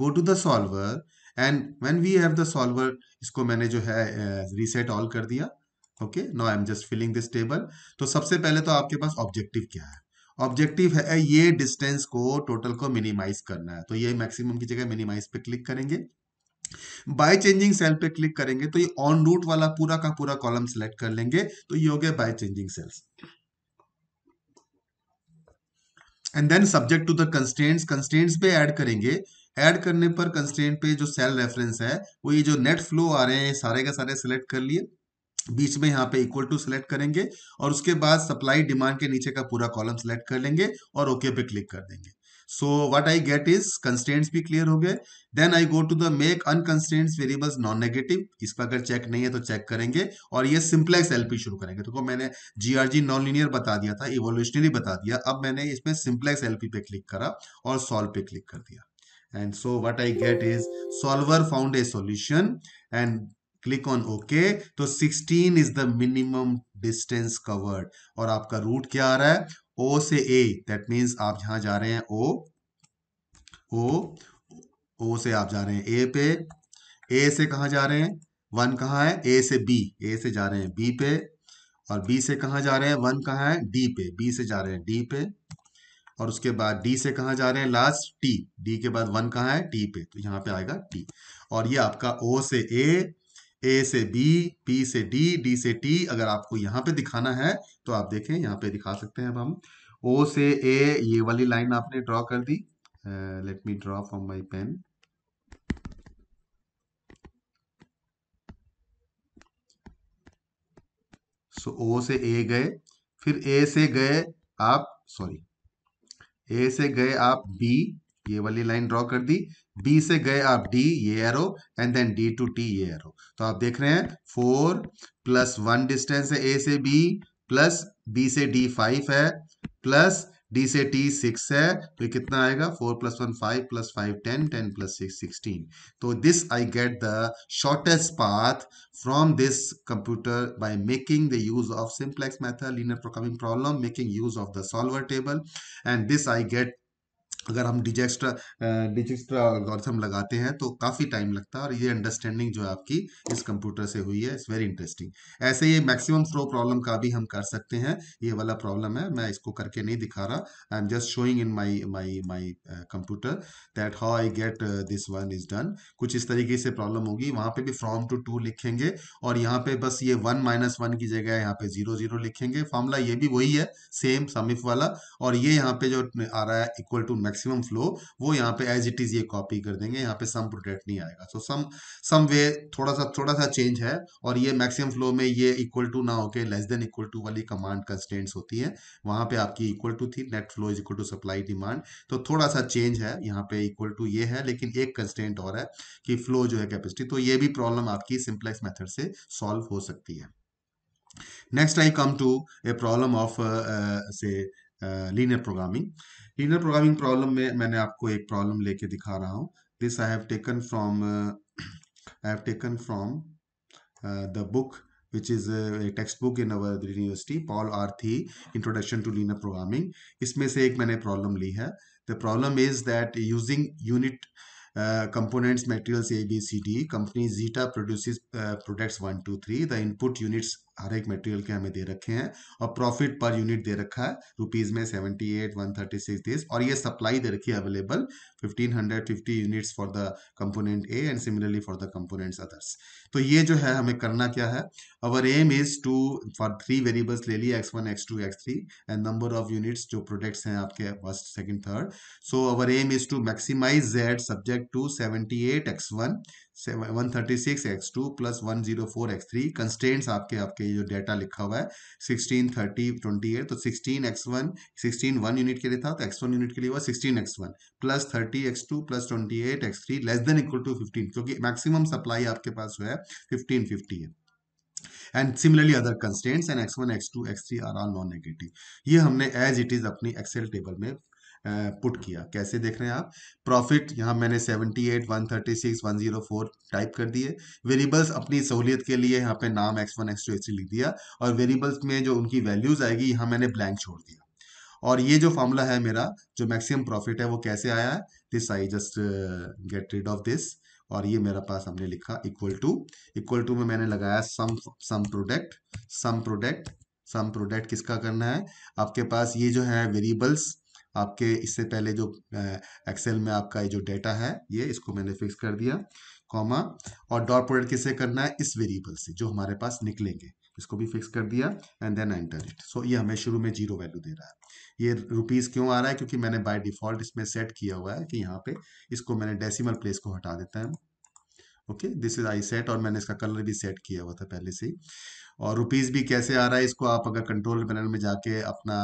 go to the solver and when we have the solver इसको मैंने जो है रीसेट uh, ऑल कर दिया okay now I am just filling this table तो सबसे पहले तो आपके पास ऑब्जेक्टिव क्या है ऑब्जेक्टिव है ये डिस्टेंस को टोटल को मिनिमाइज करना है तो ये मैक्सिमम की जगह मिनिमाइज पे क्लिक करेंगे बाय चेंजिंग सेल पे क्लिक करेंगे तो ये ऑन रूट वाला पूरा का पूरा कॉलम सिलेक्ट कर लेंगे तो ये हो गया by changing cells and then subject to the constants constants पे ऐड करेंगे ऐड करने पर कंस्टेंट पे जो सेल रेफरेंस है वो ये जो नेट फ्लो आ रहे हैं सारे का सारे सिलेक्ट कर लिए बीच में यहाँ पे इक्वल टू सिलेक्ट करेंगे और उसके बाद सप्लाई डिमांड के नीचे का पूरा कॉलम सिलेक्ट कर लेंगे और ओके okay पे क्लिक कर देंगे so what I get is constants भी क्लियर हो गए then I go to the make unconstrained variables non negative इसका अगर चेक नहीं है तो चेक करेंगे और ये सिंप्लेक्स एलपी शुरू करेंगे तो मैंने जीआरजी नॉन लीनियर बता दिया था इवोल्यूशनरी बता दिया अब मैंने इसमें सिंप्लेक्स एलपी पे क्लिक करा और सॉल्व पे क्लिक कर दिया and so what I get is solver found a solution and click on okay तो 16 is the minimum distance covered और आपका रूट क्या आ रहा है ओ से ए दैट मीन्स आप जहां जा रहे हैं ओ ओ ओ से आप जा रहे हैं ए पे ए से कहा जा रहे हैं वन कहा है ए से बी ए से जा रहे हैं बी पे और बी से कहा जा रहे हैं वन कहा है डी पे बी से जा रहे हैं डी पे और उसके बाद डी से कहा जा रहे हैं लास्ट टी डी के बाद वन कहा है टी पे तो यहाँ पे आएगा टी और ये आपका ओ से ए ए से बी बी से डी डी से टी अगर आपको यहाँ पे दिखाना है तो आप देखें यहाँ पे दिखा सकते हैं अब हम ओ से ए ये वाली लाइन आपने ड्रॉ कर दी let me draw from my pen so O से ए गए फिर ए से गए आप सॉरी ए से गए आप बी ये वाली लाइन ड्रॉ कर दी डी से गए आप डी ये arrow and then D to T ये एरो तो आप देख रहे हैं फोर प्लस वन डिस्टेंस है ए से बी प्लस बी से डी फाइव है प्लस डी से टी सिक्स है तो ये कितना आएगा four plus one five plus five ten ten plus six sixteen तो this I get the shortest path from this computer by making the use of simplex method linear programming problem making use of the solver table and this I get अगर हम डिजेक्स्ट्रा डिजेक्स्ट्रा algorithm लगाते हैं तो काफ़ी time लगता है और ये अंडरस्टैंडिंग जो आपकी इस कंप्यूटर से हुई है इट्स वेरी इंटरेस्टिंग ऐसे ये मैक्सिमम फ्लो प्रॉब्लम का भी हम कर सकते हैं ये वाला प्रॉब्लम है मैं इसको करके नहीं दिखा रहा I am just showing in my my my computer that how I get this one is done कुछ इस तरीके से प्रॉब्लम होगी वहाँ पे भी फ्रॉम टू टू लिखेंगे और यहाँ पे बस ये वन माइनस वन की जगह यहाँ पे जीरो जीरो लिखेंगे फॉर्मूला ये भी वही है सेम समिफ वाला और ये यहाँ पे जो आ रहा है equal to max maximum flow वो यहाँ पे एज इट इज ये कॉपी कर देंगे यहाँ पे सम प्रोडक्ट नहीं आएगा सो सम सम वे थोड़ा सा थोड़ा सा चेंज है और ये मैक्सिमम फ्लो में ये इक्वल टू ना होके लेस देन इक्वल टू वाली कमांड कंस्टेंट्स होती है वहां पे आपकी इक्वल टू थी net flow is equal to supply demand तो थोड़ा सा चेंज है यहाँ पे इक्वल टू ये है लेकिन एक कंस्टेंट और है कि फ्लो जो है कैपेसिटी तो ये भी प्रॉब्लम आपकी सिंप्लेक्स मेथड से सॉल्व हो सकती है next I come to a problem of से linear programming linear programming problem में मैंने आपको एक प्रॉब्लम लेके दिखा रहा हूँ this I have taken from I have taken from the book which is a book in our university Paul R Thie introduction to linear programming इसमें से एक मैंने प्रॉब्लम ली है the problem is that using unit components materials A B C D company Zeta produce products one two three the input units हर एक material के हमें दे रखे हैं और प्रॉफिट पर यूनिट दे रखा है रुपीज में seventy eight one thirty six days और ये सप्लाई दे रखी है available fifteen hundred fifty units for the component A and similarly for the components others तो ये जो है हमें करना क्या है our aim is to for three variables ले लिया X one x two x three and number of units जो प्रोडक्ट्स हैं आपके first second third so our aim is to maximise Z subject to seventy eight X one one thirty six X two plus one zero four X three constants आपके आपके जो data लिखा हुआ है sixteen thirty twenty eight तो sixteen x one sixteen one unit के लिए था तो एक्स वन यूनिट के लिए हुआ sixteen x one plus thirty x two plus twenty eight x three less than equal to fifteen क्योंकि मैक्सिमम सप्लाई आपके पास जो है फिफ्टीन फिफ्टी है and similarly other constants and X one x two x three are are non negative ये हमने as it is अपनी Excel table में पुट किया कैसे देख रहे हैं आप प्रॉफिट यहाँ मैंने 78, 136, 104 टाइप कर दिए वेरिएबल्स अपनी सहूलियत के लिए यहाँ पे नाम x1, x2, x3 लिख दिया और वेरिएबल्स में जो उनकी वैल्यूज आएगी यहाँ मैंने ब्लैंक छोड़ दिया और ये जो फॉर्मूला है मेरा जो मैक्सिमम प्रॉफिट है वो कैसे आया है this I just get rid of this और ये मेरा पास हमने लिखा इक्वल टू इक्वल टू में मैंने लगाया sum sum product sum product sum product किसका करना है आपके पास ये जो है वेरिएबल्स आपके इससे पहले जो एक्सेल में आपका ये जो डेटा है ये इसको मैंने फिक्स कर दिया कॉमा और डॉट प्रोडक्ट किसे करना है इस वेरिएबल से जो हमारे पास निकलेंगे इसको भी फिक्स कर दिया and then enter it so ये हमें शुरू में जीरो वैल्यू दे रहा है ये रुपीज़ क्यों आ रहा है क्योंकि मैंने बाय डिफॉल्ट इसमें सेट किया हुआ है कि यहाँ पे इसको मैंने डेसिमल प्लेस को हटा देता है okay this is I set और मैंने इसका कलर भी सेट किया हुआ था पहले से ही और रुपीज़ भी कैसे आ रहा है इसको आप अगर कंट्रोल पैनल में जाके अपना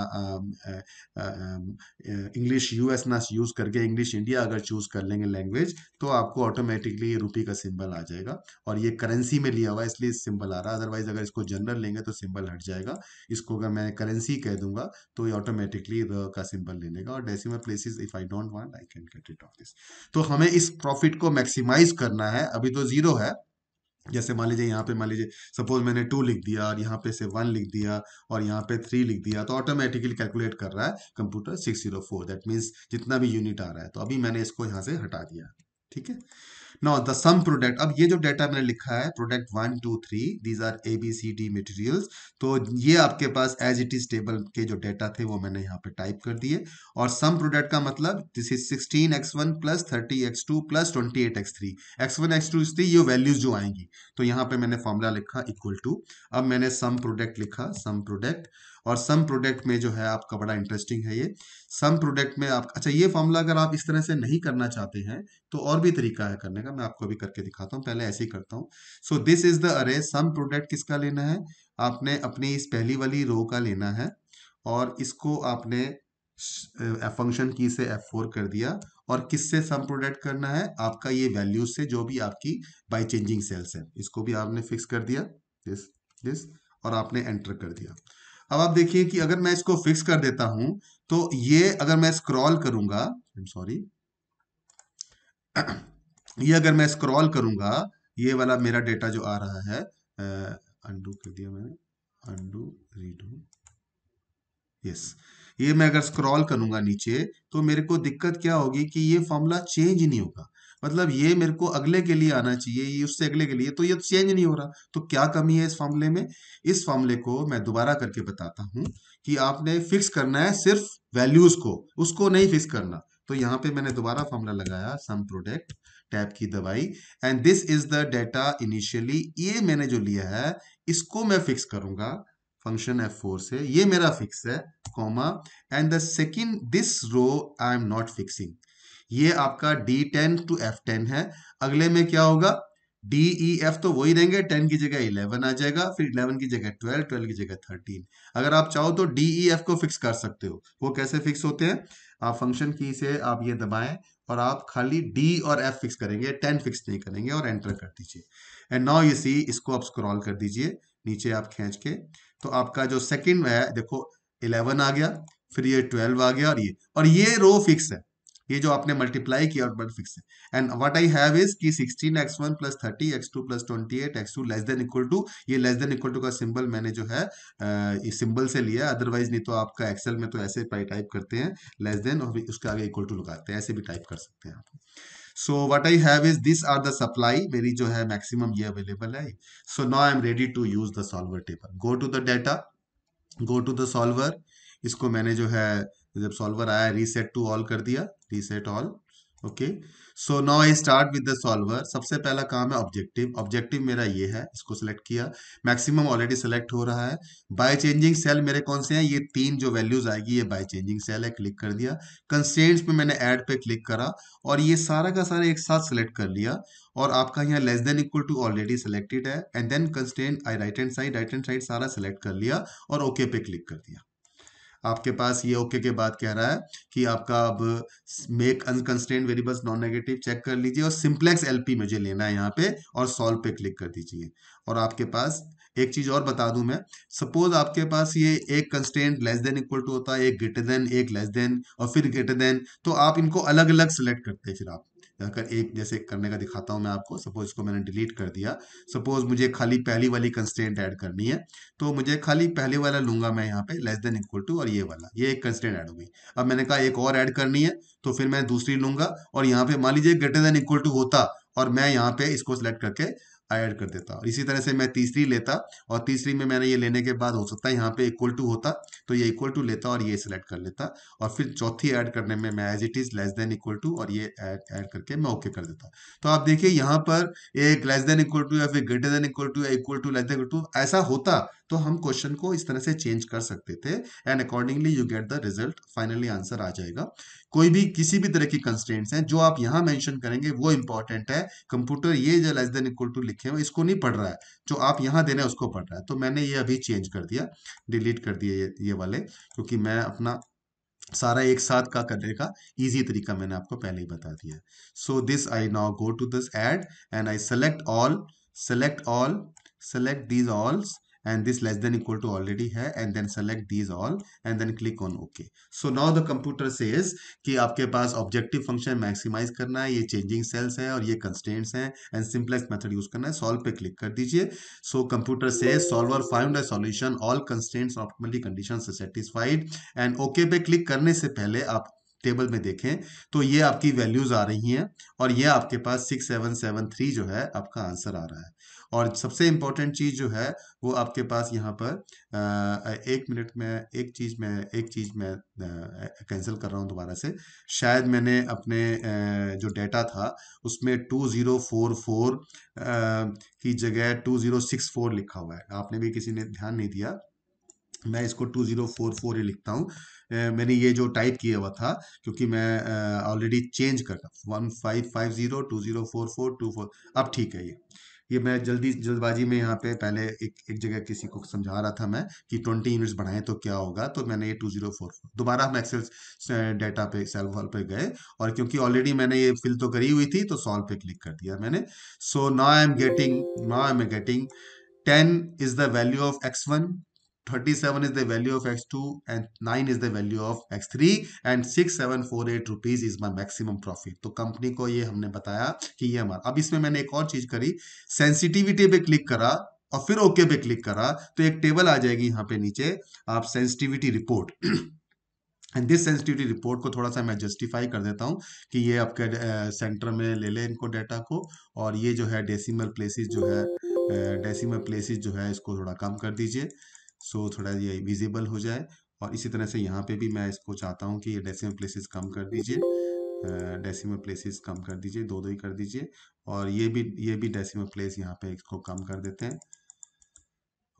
इंग्लिश यू एस ना यूज़ करके इंग्लिश इंडिया अगर चूज़ कर लेंगे लैंग्वेज तो आपको ऑटोमेटिकली रुपी का सिंबल आ जाएगा और ये करेंसी में लिया हुआ है इसलिए सिंबल आ रहा है अदरवाइज अगर इसको जनरल लेंगे तो सिंबल हट जाएगा इसको अगर मैं करेंसी कह दूंगा तो ये ऑटोमेटिकली का सिंबल ले लेगा और decimal places if I don't want I can get it off this तो हमें इस प्रॉफिट को मैक्सिमाइज करना है अभी तो जीरो है जैसे मान लीजिए यहाँ पे मान लीजिए सपोज मैंने टू लिख दिया और यहाँ पे से वन लिख दिया और यहाँ पे थ्री लिख दिया तो ऑटोमेटिकली कैलकुलेट कर रहा है computer six zero four that means जितना भी यूनिट आ रहा है तो अभी मैंने इसको यहाँ से हटा दिया ठीक है नो द सम प्रोडक्ट अब ये जो डाटा मैंने लिखा है product one two three these are A B C D materials तो ये आपके पास एज इट इज टेबल के जो डाटा थे वो मैंने यहाँ पे टाइप कर दिए और सम प्रोडक्ट का मतलब this is sixteen x one plus thirty x two plus twenty eight x three x one x two x three ये वैल्यूज जो आएंगी तो यहाँ पे मैंने फॉर्मूला लिखा इक्वल टू अब मैंने सम प्रोडक्ट लिखा सम प्रोडक्ट और सम प्रोडक्ट में जो है आपका बड़ा इंटरेस्टिंग है ये सम प्रोडक्ट में आप अच्छा ये फॉर्मूला अगर आप इस तरह से नहीं करना चाहते हैं तो और भी तरीका है करने का मैं आपको भी करके दिखाता हूँ पहले ऐसे ही करता हूँ सो दिस इज द अरे सम प्रोडक्ट किसका लेना है आपने अपनी इस पहली वाली रो का लेना है और इसको आपने फंक्शन की से एफ फोर कर दिया और किससे सम प्रोडक्ट करना है आपका ये वैल्यूज से जो भी आपकी बाई चेंजिंग सेल्स है इसको भी आपने फिक्स कर दिया दिस दिस और आपने एंटर कर दिया अब आप देखिए कि अगर मैं इसको फिक्स कर देता हूं तो ये अगर मैं स्क्रॉल करूंगा सॉरी ये अगर मैं स्क्रॉल करूंगा ये वाला मेरा डेटा जो आ रहा है अंडू कर दिया मैंने अंडू रीडू यस ये मैं अगर स्क्रॉल करूंगा नीचे तो मेरे को दिक्कत क्या होगी कि ये फॉर्मूला चेंज नहीं होगा मतलब ये मेरे को अगले के लिए आना चाहिए ये उससे अगले के लिए तो ये तो चेंज नहीं हो रहा तो क्या कमी है इस फॉर्मूले में इस फॉर्मूले को मैं दोबारा करके बताता हूं कि आपने फिक्स करना है सिर्फ वैल्यूज को उसको नहीं फिक्स करना तो यहाँ पे मैंने दोबारा फॉर्मूला लगाया सम प्रोडक्ट टैप की दवाई and this is the data initially ये मैंने जो लिया है इसको मैं फिक्स करूंगा फंक्शन एफ फोर से ये मेरा फिक्स है comma and the second this row I am not fixing ये आपका D ten to F ten है अगले में क्या होगा डी ई एफ तो वही रहेंगे टेन की जगह इलेवन आ जाएगा फिर इलेवन की जगह ट्वेल्व ट्वेल्व की जगह थर्टीन अगर आप चाहो तो डी एफ e को फिक्स कर सकते हो वो कैसे फिक्स होते हैं आप फंक्शन की से आप ये दबाएं और आप खाली डी और एफ फिक्स करेंगे टेन फिक्स नहीं करेंगे और एंटर कर दीजिए एंड नाउ यू सी इसको आप स्क्रॉल कर दीजिए नीचे आप खींच के तो आपका जो सेकेंड है देखो इलेवन आ गया फिर ये ट्वेल्व आ गया और ये और ये रो फिक्स है ये जो आपने मल्टीप्लाई किया आउटवर्ड फिक्स है and what I have is कि 16 x1 plus 30 x2 plus 28 x2 less than equal to ये लेस देन इक्वल टू का सिंबल मैंने जो है इस सिंबल से लिया अदरवाइज नहीं तो आपका एक्सेल में तो ऐसे टाइप करते हैं लेस देन और उसके आगे इक्वल टू लगाते हैं ऐसे भी टाइप कर सकते हैं आप so what I have is this are the supply मेरी जो है मैक्सिमम ये अवेलेबल है so now I am ready to use the solver table go to the data go to the solver इसको मैंने जो है तो जब सॉल्वर आया रीसेट टू ऑल कर दिया reset all okay so now I start with the solver सबसे पहला काम है ऑब्जेक्टिव ऑब्जेक्टिव मेरा ये है इसको सेलेक्ट किया मैक्सिमम ऑलरेडी सेलेक्ट हो रहा है बाय चेंजिंग सेल मेरे कौन से हैं ये तीन जो वैल्यूज आएगी ये बाय चेंजिंग सेल है क्लिक कर दिया कंस्टेंट्स पे मैंने ऐड पे क्लिक करा और ये सारा का सारा एक साथ सेलेक्ट कर लिया और आपका यहाँ less than equal to already selected है and then constant I right hand side right hand side सारा सेलेक्ट कर लिया और ओके okay पे क्लिक कर दिया आपके पास ये ओके के बाद कह रहा है कि आपका अब make unconstrained variables non negative check कर लीजिए और सिंप्लेक्स एलपी मुझे लेना है यहाँ पे और सॉल्व पे क्लिक कर दीजिए और आपके पास एक चीज और बता दूं मैं सपोज आपके पास ये एक constant less than equal to होता है एक ग्रेटर देन एक लेस देन और फिर ग्रेटर देन तो आप इनको अलग अलग सेलेक्ट करते हैं फिर आप अगर एक जैसे करने का दिखाता हूँ मैं आपको सपोज इसको मैंने डिलीट कर दिया सपोज मुझे खाली पहली वाली कंस्टेंट ऐड करनी है तो मुझे खाली पहले वाला लूंगा मैं यहाँ पे लेस देन इक्वल टू और ये वाला ये एक कंस्टेंट ऐड हुई अब मैंने कहा एक और ऐड करनी है तो फिर मैं दूसरी लूंगा और यहाँ पे मान लीजिए ग्रेटर देन इक्वल टू होता और मैं यहाँ पे इसको सिलेक्ट करके ऐड कर देता और इसी तरह से मैं तीसरी लेता और तीसरी में मैंने ये लेने के बाद हो सकता है यहाँ पे इक्वल टू होता तो ये इक्वल टू लेता और ये सिलेक्ट कर लेता और फिर चौथी ऐड करने में मैं as it is less than equal to और ये ऐड करके मैं ओके कर देता तो आप देखिए यहाँ पर एक लेस देन इक्वल टू या फिर ग्रेटर देन इक्वल टू या equal to less than equal to ऐसा होता तो हम क्वेश्चन को इस तरह से चेंज कर सकते थे and accordingly you get the result finally answer आ जाएगा कोई भी किसी भी तरह की कंस्टेंट हैं जो आप यहाँ मेंशन करेंगे वो इंपॉर्टेंट है कंप्यूटर ये जो लेस देन इक्वल टू लिखे हुए इसको नहीं पढ़ रहा है जो आप यहाँ देना है उसको पढ़ रहा है तो मैंने ये अभी चेंज कर दिया डिलीट कर दिया ये, ये वाले क्योंकि मैं अपना सारा एक साथ का करने का इजी तरीका मैंने आपको पहले ही बता दिया so this I now go to this add and I select all select all select these alls and this less than equal to already है and then select these all and then click on okay So now the computer says कि आपके पास objective function maximize करना है ये changing cells है और ये constraints हैं and simplest method use करना है solve पे click कर दीजिए. So computer says solver found a solution all constraints optimally conditions are satisfied and okay पे click करने से पहले आप टेबल में देखें तो ये आपकी वैल्यूज आ रही हैं और ये आपके पास सिक्स सेवन सेवन थ्री जो है आपका आंसर आ रहा है और सबसे इम्पोर्टेंट चीज़ जो है वो आपके पास यहाँ पर एक मिनट में एक चीज़ में एक चीज़ में कैंसिल कर रहा हूँ दोबारा से शायद मैंने अपने जो डेटा था उसमें टू ज़ीरो फोर फोर की जगह टू ज़ीरो सिक्स फोर लिखा हुआ है आपने भी किसी ने ध्यान नहीं दिया मैं इसको टू ज़ीरो फोर फोर ही लिखता हूँ मैंने ये जो टाइप किया हुआ था क्योंकि मैं ऑलरेडी चेंज कर रहा हूँ one five five zero two zero four four two four अब ठीक है ये ये मैं जल्दी जल्दबाजी में यहाँ पे पहले एक एक जगह किसी को समझा रहा था मैं कि ट्वेंटी यूनिट्स बढ़ाएं तो क्या होगा तो मैंने ये टू जीरो फोर फोर दोबारा हम एक्सेल डाटा पे सेल वॉल पे गए और क्योंकि ऑलरेडी मैंने ये फिल तो करी हुई थी तो सॉल्व पे क्लिक कर दिया मैंने सो ना आई एम गेटिंग ना I am getting ten is the value of x one 37 is the value of x2 and 9 is the value of x3 and 6748 rupees is my maximum profit to तो company को ye humne bataya ki ye hamara ab isme maine एक और चीज kari sensitivity pe click करा और फिर okay पे click करा तो एक टेबल आ जाएगी यहाँ पे नीचे आप sensitivity report and this sensitivity report को थोड़ा सा मैं जस्टिफाई कर देता हूँ कि ये आपके सेंटर में ले लें इनको डाटा को और ये जो है डेसिमल प्लेसेस जो है डेसिमल प्लेसेस जो है इसको थोड़ा कम कर दीजिए सो थोड़ा ये विजिबल हो जाए और इसी तरह से यहाँ पे भी मैं इसको चाहता हूँ कि ये डेसिमल प्लेसेस कम कर दीजिए डेसिमल प्लेसेस कम कर दीजिए दो दो ही कर दीजिए और ये भी ये भी डेसिमल प्लेस यहाँ पे इसको कम कर देते हैं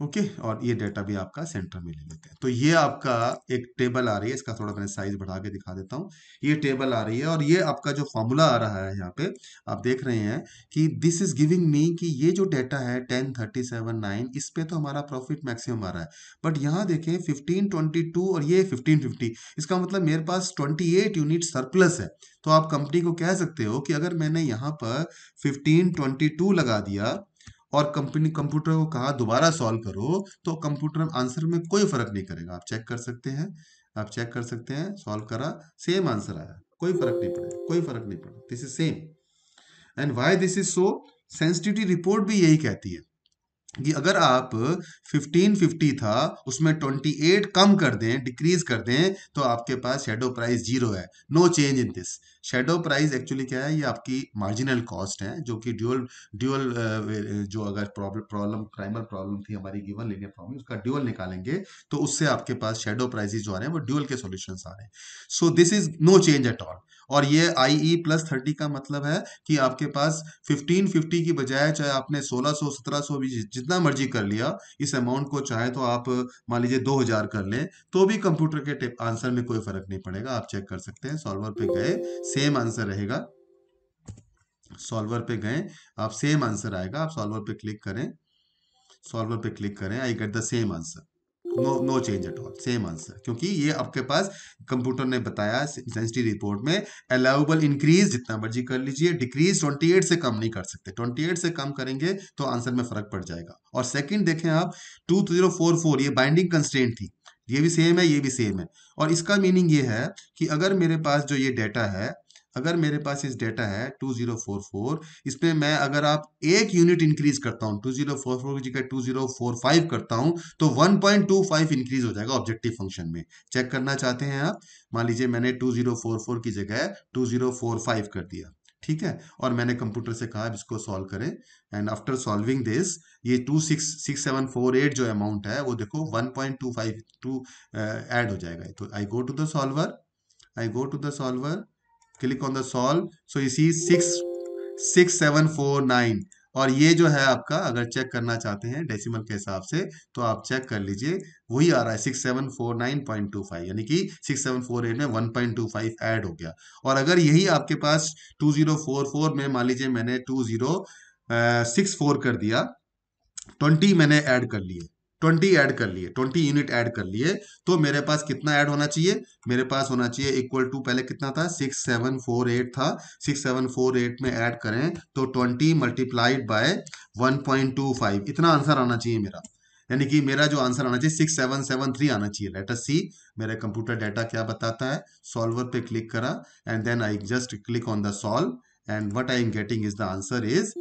ओके और ये डेटा भी आपका सेंटर में ले लेते हैं तो ये आपका एक टेबल आ रही है इसका थोड़ा मैंने साइज बढ़ा के दिखा देता हूँ ये टेबल आ रही है और ये आपका जो फॉर्मूला आ रहा है यहाँ पे आप देख रहे हैं कि दिस इज गिविंग मी कि ये जो डेटा है टेन थर्टी सेवन नाइन इस पे तो हमारा प्रॉफिट मैक्सिमम आ रहा है बट यहाँ देखें फिफ्टीन ट्वेंटी टू और ये फिफ्टीन फिफ्टी इसका मतलब मेरे पास ट्वेंटी एट यूनिट सरप्लस है तो आप कंपनी को कह सकते हो कि अगर मैंने यहाँ पर फिफ्टीन ट्वेंटी टू लगा दिया और कंपनी कंप्यूटर को कहा दोबारा सॉल्व करो तो कंप्यूटर आंसर में कोई फर्क नहीं करेगा आप चेक कर सकते हैं आप चेक कर सकते हैं सॉल्व करा सेम आंसर आया कोई फर्क नहीं पड़ेगा कोई फर्क नहीं पड़ा this is same and why this is so sensitivity report भी यही कहती है कि अगर आप 1550 था उसमें 28 कम कर दें डिक्रीज कर दें तो आपके पास शेडो प्राइस जीरो है no change in this shadow price actually क्या है ये आपकी मार्जिनल कॉस्ट है जो कि ड्यूअल ड्यूअल जो अगर प्रॉब्लम प्राइमर प्रॉब्लम थी हमारी गिवन लेने प्रॉब्लम उसका ड्यूअल निकालेंगे तो उससे आपके पास शेडो प्राइजेस जो आ रहे हैं वो ड्यूअल के सोल्यूशन आ रहे हैं so this is no change at all और ये आई ई प्लस थर्टी का मतलब है कि आपके पास फिफ्टीन फिफ्टी की बजाय चाहे आपने सोलह सौ सत्रह सौ भी जितना मर्जी कर लिया इस अमाउंट को चाहे तो आप मान लीजिए दो हजार कर लें तो भी कंप्यूटर के आंसर में कोई फर्क नहीं पड़ेगा आप चेक कर सकते हैं सॉल्वर पे गए सेम आंसर रहेगा सॉल्वर पे गए आप सेम आंसर आएगा आप सॉल्वर पे क्लिक करें सॉल्वर पे क्लिक करें I get the same answer no no change at all same answer क्योंकि ये आपके पास कंप्यूटर ने बताया सेंसिटी रिपोर्ट में अलाउबल इंक्रीज जितना मर्जी कर लीजिए डिक्रीज 28 से कम नहीं कर सकते 28 से कम करेंगे तो आंसर में फर्क पड़ जाएगा और सेकंड देखें आप 2044 ये बाइंडिंग कंस्टेंट थी ये भी सेम है ये भी सेम है और इसका मीनिंग ये है कि अगर मेरे पास जो ये डेटा है अगर मेरे पास इस डेटा है 2044 इसमें मैं अगर आप एक यूनिट इंक्रीज करता हूँ 2044 की जगह 2045 करता हूं तो 1.25 इंक्रीज हो जाएगा ऑब्जेक्टिव फंक्शन में चेक करना चाहते हैं आप मान लीजिए मैंने 2044 की जगह 2045 कर दिया ठीक है और मैंने कंप्यूटर से कहा इसको सॉल्व करें एंड आफ्टर सॉल्विंग दिस ये two six six seven four eight जो अमाउंट है वो देखो one point two five two add हो जाएगा तो I go to the solver I go to the solver click on the solve so इसी six six seven four nine और ये जो है आपका अगर चेक करना चाहते हैं डेसिमल के हिसाब से तो आप चेक कर लीजिए वही आ रहा है six seven four nine point two five यानी कि सिक्स सेवन फोर एट में one point two five add हो गया और अगर यही आपके पास टू जीरो फोर फोर में मान लीजिए मैंने टू जीरो सिक्स फोर कर दिया ट्वेंटी मैंने ऐड कर लिए ट्वेंटी ऐड कर लिए ट्वेंटी यूनिट ऐड कर लिए तो मेरे पास कितना ऐड होना चाहिए मेरे पास होना चाहिए इक्वल टू पहले कितना था सिक्स सेवन फोर एट था सिक्स सेवन फोर एट में ऐड करें तो twenty multiplied by one point two five इतना आंसर आना चाहिए मेरा यानी कि मेरा जो आंसर आना चाहिए सिक्स सेवन सेवन थ्री आना चाहिए लेटर सी मेरा कंप्यूटर डाटा क्या बताता है सॉल्वर पे क्लिक करा and then I just click on the solve and what I am getting is the answer is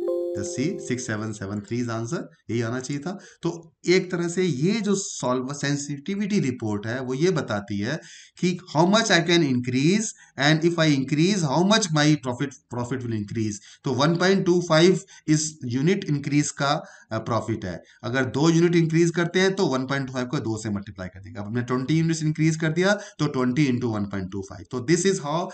see six seven seven three is answer यही आना चाहिए था तो एक तरह से ये जो सॉल्व सेंसिटिविटी रिपोर्ट है वो ये बताती है कि how much I can increase and if I increase how much my profit profit will increase तो 1.25 इस यूनिट इंक्रीज का प्रॉफिट है अगर दो यूनिट इंक्रीज करते हैं तो 1.25 को दो से मल्टीप्लाई कर देंगे अब हमने 20 यूनिट इंक्रीज कर दिया तो 20 इंटू वन तो this is how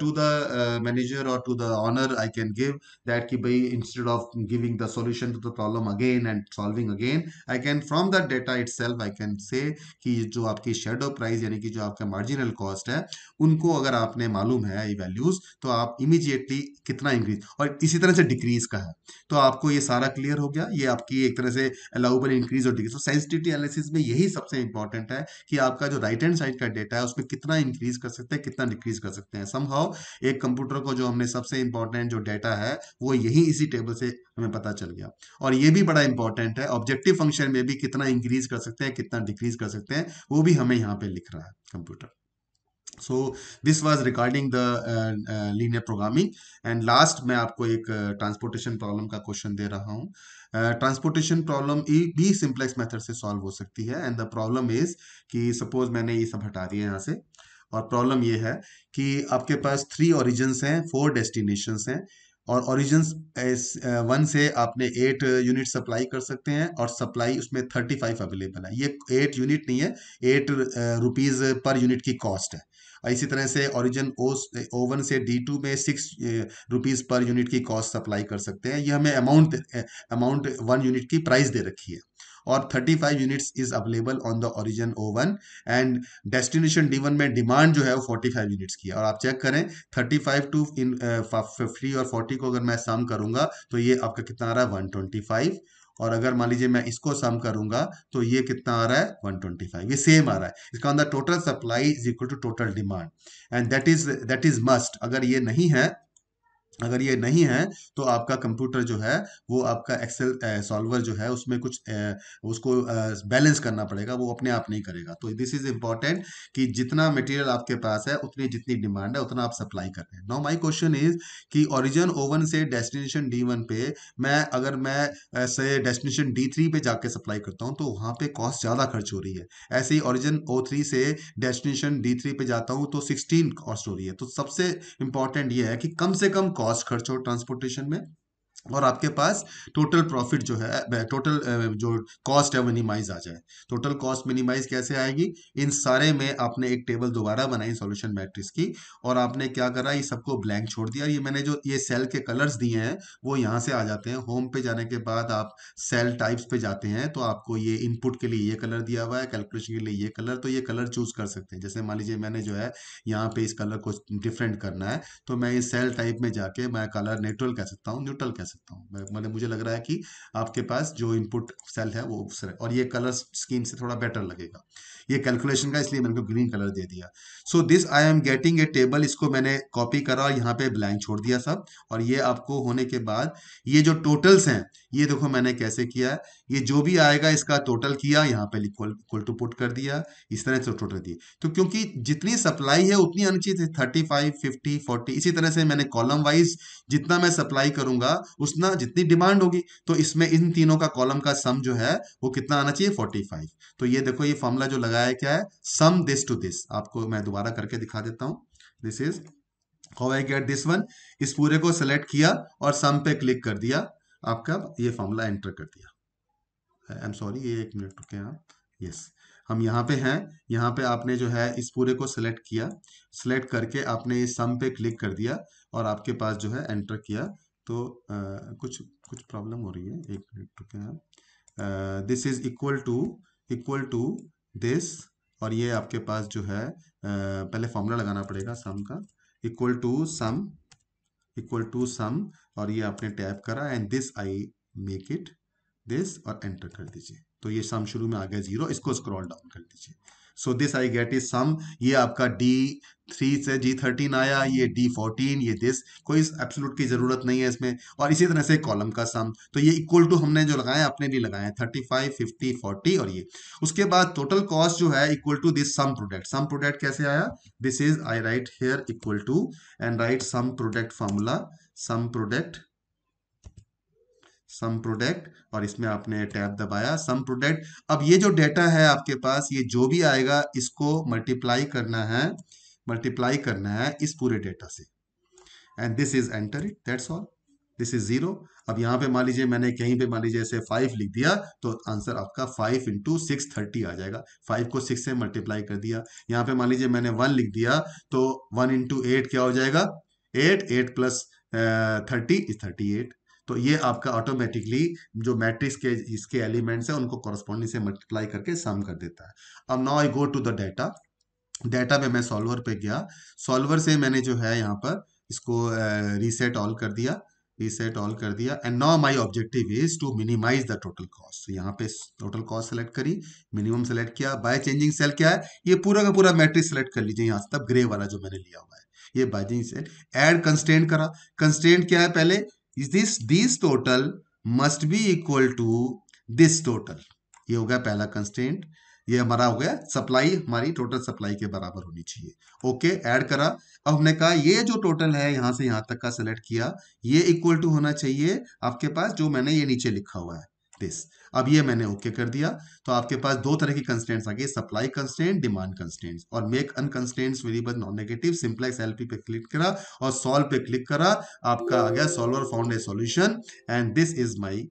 to the manager और to the owner I can give that कि भाई instead of giving the solution to the problem again and solving again I I can from that data itself I can say कि जो आपकी shadow price यानी कि जो आपका marginal cost है उनको अगर आपने मालूम है ये वैल्यूज तो आप इमीजिएटली कितना इंक्रीज और इसी तरह से डिक्रीज का है तो आपको ये सारा क्लियर हो गया ये आपकी एक तरह से अलाउबल इंक्रीज और डिक्रीज तो सेंसिटिविटी एनालिसिस में यही सबसे इंपॉर्टेंट है कि आपका जो राइट हैंड साइड का डेटा है उसमें कितना इंक्रीज कर सकते हैं कितना डिक्रीज कर सकते हैं समहाउ एक कंप्यूटर को जो हमने सबसे इंपॉर्टेंट जो डेटा है वो यही इसी टेबल से हमें पता चल गया और ये भी बड़ा इंपॉर्टेंट है ऑब्जेक्टिव फंक्शन में भी कितना इंक्रीज कर सकते हैं कितना डिक्रीज कर सकते हैं वो भी हमें यहाँ पे लिख रहा है computer so this was regarding the linear programming and last मैं आपको एक ट्रांसपोर्टेशन uh, प्रॉब्लम का क्वेश्चन दे रहा हूँ ट्रांसपोर्टेशन प्रॉब्लम भी सिंप्लेक्स मेथड से सॉल्व हो सकती है एंड द प्रॉब्लम इज कि सपोज मैंने ये सब हटा दिया यहाँ से और प्रॉब्लम ये है कि आपके पास थ्री ओरिजिन्स हैं फोर डेस्टिनेशंस हैं और ओरिजिन वन से आपने एट यूनिट सप्लाई कर सकते हैं और सप्लाई उसमें थर्टी फाइव अवेलेबल है ये एट यूनिट नहीं है एट रुपीज़ पर यूनिट की कॉस्ट है इसी तरह से ओरिजिन ओ ओवन से डी टू में सिक्स रुपीज़ पर यूनिट की कॉस्ट सप्लाई कर सकते हैं ये हमें अमाउंट अमाउंट वन यूनिट की प्राइस दे रखी है और 35 units is available on the origin one and destination D one में डिमांड जो है वो 45 यूनिट्स की है और आप चेक करें 35 टू इन फिफ्टी और 40 को अगर मैं सम करूंगा तो ये आपका कितना आ रहा है 125 और अगर मान लीजिए मैं इसको सम करूंगा तो ये कितना आ रहा है 125 ये सेम आ रहा है इसका अंदर total supply is equal to total demand and that is that is must अगर ये नहीं है अगर ये नहीं है तो आपका कंप्यूटर जो है वो आपका एक्सेल सॉल्वर जो है उसमें कुछ ए, उसको बैलेंस करना पड़ेगा वो अपने आप नहीं करेगा तो दिस इज इम्पॉर्टेंट कि जितना मटेरियल आपके पास है उतनी जितनी डिमांड है उतना आप सप्लाई कर रहे हैं नाउ माय क्वेश्चन इज कि ओरिजिन ओवन से डेस्टिनेशन डी वन पे मैं अगर मैं से डेस्टिनेशन डी थ्री पे जाके सप्लाई करता हूँ तो वहाँ पे कॉस्ट ज़्यादा खर्च हो रही है ऐसे ही ओरिजिन ओ थ्री से डेस्टिनेशन डी थ्री पे जाता हूँ तो सिक्सटीन कॉस्ट हो रही है तो सबसे इंपॉर्टेंट ये है कि कम से कम कॉस्ट कॉस्ट खर्च हो ट्रांसपोर्टेशन में और आपके पास टोटल प्रॉफिट जो है टोटल जो कॉस्ट है मिनिमाइज आ जाए टोटल कॉस्ट मिनिमाइज कैसे आएगी इन सारे में आपने एक टेबल दोबारा बनाई सॉल्यूशन मैट्रिक्स की और आपने क्या करा ये सबको ब्लैंक छोड़ दिया ये मैंने जो ये सेल के कलर्स दिए हैं वो यहाँ से आ जाते हैं होम पे जाने के बाद आप सेल टाइप्स पे जाते हैं तो आपको ये इनपुट के लिए ये कलर दिया हुआ है कैलकुलेशन के लिए ये कलर तो ये कलर चूज कर सकते हैं जैसे मान लीजिए मैंने जो है यहाँ पे इस कलर को डिफरेंट करना है तो मैं इस सेल टाइप में जाके मैं कलर न्यूट्रल कह सकता हूँ न्यूट्रल कह सकता सकता हूँ मतलब मुझे लग रहा है कि आपके पास जो इनपुट सेल है वो उस और ये कलर स्कीम से थोड़ा बेटर लगेगा ये कैलकुलेशन का इसलिए मैंने ग्रीन कलर दे दिया so this I am getting a table इसको मैंने कॉपी करा और यहाँ पे ब्लैंक छोड़ दिया सब और ये आपको होने के बाद ये जो टोटल्स हैं ये देखो मैंने कैसे किया है ये जो भी आएगा इसका टोटल किया यहाँ पे इक्वल टू पुट कर दिया इस तरह से टोटल दिए तो क्योंकि जितनी सप्लाई है उतनी आनी चाहिए थर्टी फाइव फिफ्टी फोर्टी इसी तरह से मैंने कॉलम वाइज जितना मैं सप्लाई करूंगा उतना जितनी डिमांड होगी तो इसमें इन तीनों का कॉलम का सम जो है वो कितना आना चाहिए फोर्टी फाइव तो ये देखो ये फॉर्मूला जो लगाया क्या है सम दिस टू दिस आपको मैं दोबारा करके दिखा देता हूँ this is how I get this one इस पूरे को सेलेक्ट किया और सम पे क्लिक कर दिया आपका ये फॉर्मूला एंटर कर दिया आई एम सॉरी ये एक मिनट रुके आप यस हम यहाँ पे हैं यहाँ पे आपने जो है इस पूरे को सिलेक्ट किया सिलेक्ट करके आपने इस सम पे क्लिक कर दिया और आपके पास जो है एंटर किया तो आ, कुछ कुछ प्रॉब्लम हो रही है एक मिनट रुके आप this is equal to equal to this और ये आपके पास जो है आ, पहले फॉर्मूला लगाना पड़ेगा सम का equal to sum equal to sum और ये आपने टैप करा and this I make it this और एंटर कर दीजिए तो ये सम शुरू में आ गया जीरो इसको स्क्रॉल डाउन कर दीजिए so this I get is sum ये आपका डी थ्री से जी थर्टीन आया ये डी फोर्टीन ये दिस कोई इस एब्सोलूट की जरूरत नहीं है इसमें और इसी तरह से कॉलम का सम तो ये इक्वल टू हमने जो लगाए अपने लिए लगाए थर्टी फाइव फिफ्टी फोर्टी और ये उसके बाद टोटल कॉस्ट जो है equal to this sum product sum product कैसे आया this is I write here equal to and write sum product formula sum product sum product और इसमें आपने टैब दबाया सम प्रोडक्ट अब ये जो डेटा है आपके पास ये जो भी आएगा इसको मल्टीप्लाई करना है मल्टीप्लाई करना है इस पूरे डेटा से and this is enter it that's all this is zero अब यहाँ पे मान लीजिए मैंने कहीं पे मान लीजिए ऐसे फाइव लिख दिया तो आंसर आपका फाइव इंटू सिक्स थर्टी आ जाएगा फाइव को सिक्स से मल्टीप्लाई कर दिया यहाँ पे मान लीजिए मैंने वन लिख दिया तो वन इंटू एट क्या हो जाएगा eight eight plus thirty is thirty eight तो ये आपका ऑटोमेटिकली जो मैट्रिक्स के इसके एलिमेंट्स हैं उनको कॉरस्पॉन्डिंग से मल्टीप्लाई करके सम कर देता है अब now I go to the data data में मैं सॉल्वर पे गया सॉल्वर से मैंने जो है यहाँ पर इसको रीसेट ऑल कर दिया रीसेट ऑल कर दिया and now my objective is to minimize the total cost यहाँ पे टोटल कॉस्ट सेलेक्ट करी मिनिमम सेलेक्ट किया बाय चेंजिंग सेल क्या है ये पूरा का पूरा मैट्रिक्स सेलेक्ट कर लीजिए यहाँ से तब ग्रे वाला जो मैंने लिया हुआ है ये बाइजिंग सेल एड कंस्टेंट करा कंस्टेंट क्या है पहले is this this total must be equal to this total ये हो गया पहला कंस्टेंट ये हमारा हो गया सप्लाई हमारी टोटल सप्लाई के बराबर होनी चाहिए ओके ऐड करा अब हमने कहा ये जो टोटल है यहां से यहां तक का सेलेक्ट किया ये इक्वल टू होना चाहिए आपके पास जो मैंने ये नीचे लिखा हुआ है दिस अब ये मैंने ओके okay कर दिया तो आपके पास दो तरह की कंस्टेंट्स आ गई सप्लाई कंस्टेंट डिमांड कंस्टेंट्स और make unconstrained variable non negative simplex LP पे क्लिक करा और सॉल्व पे क्लिक करा आपका आ गया solver found a solution and this is my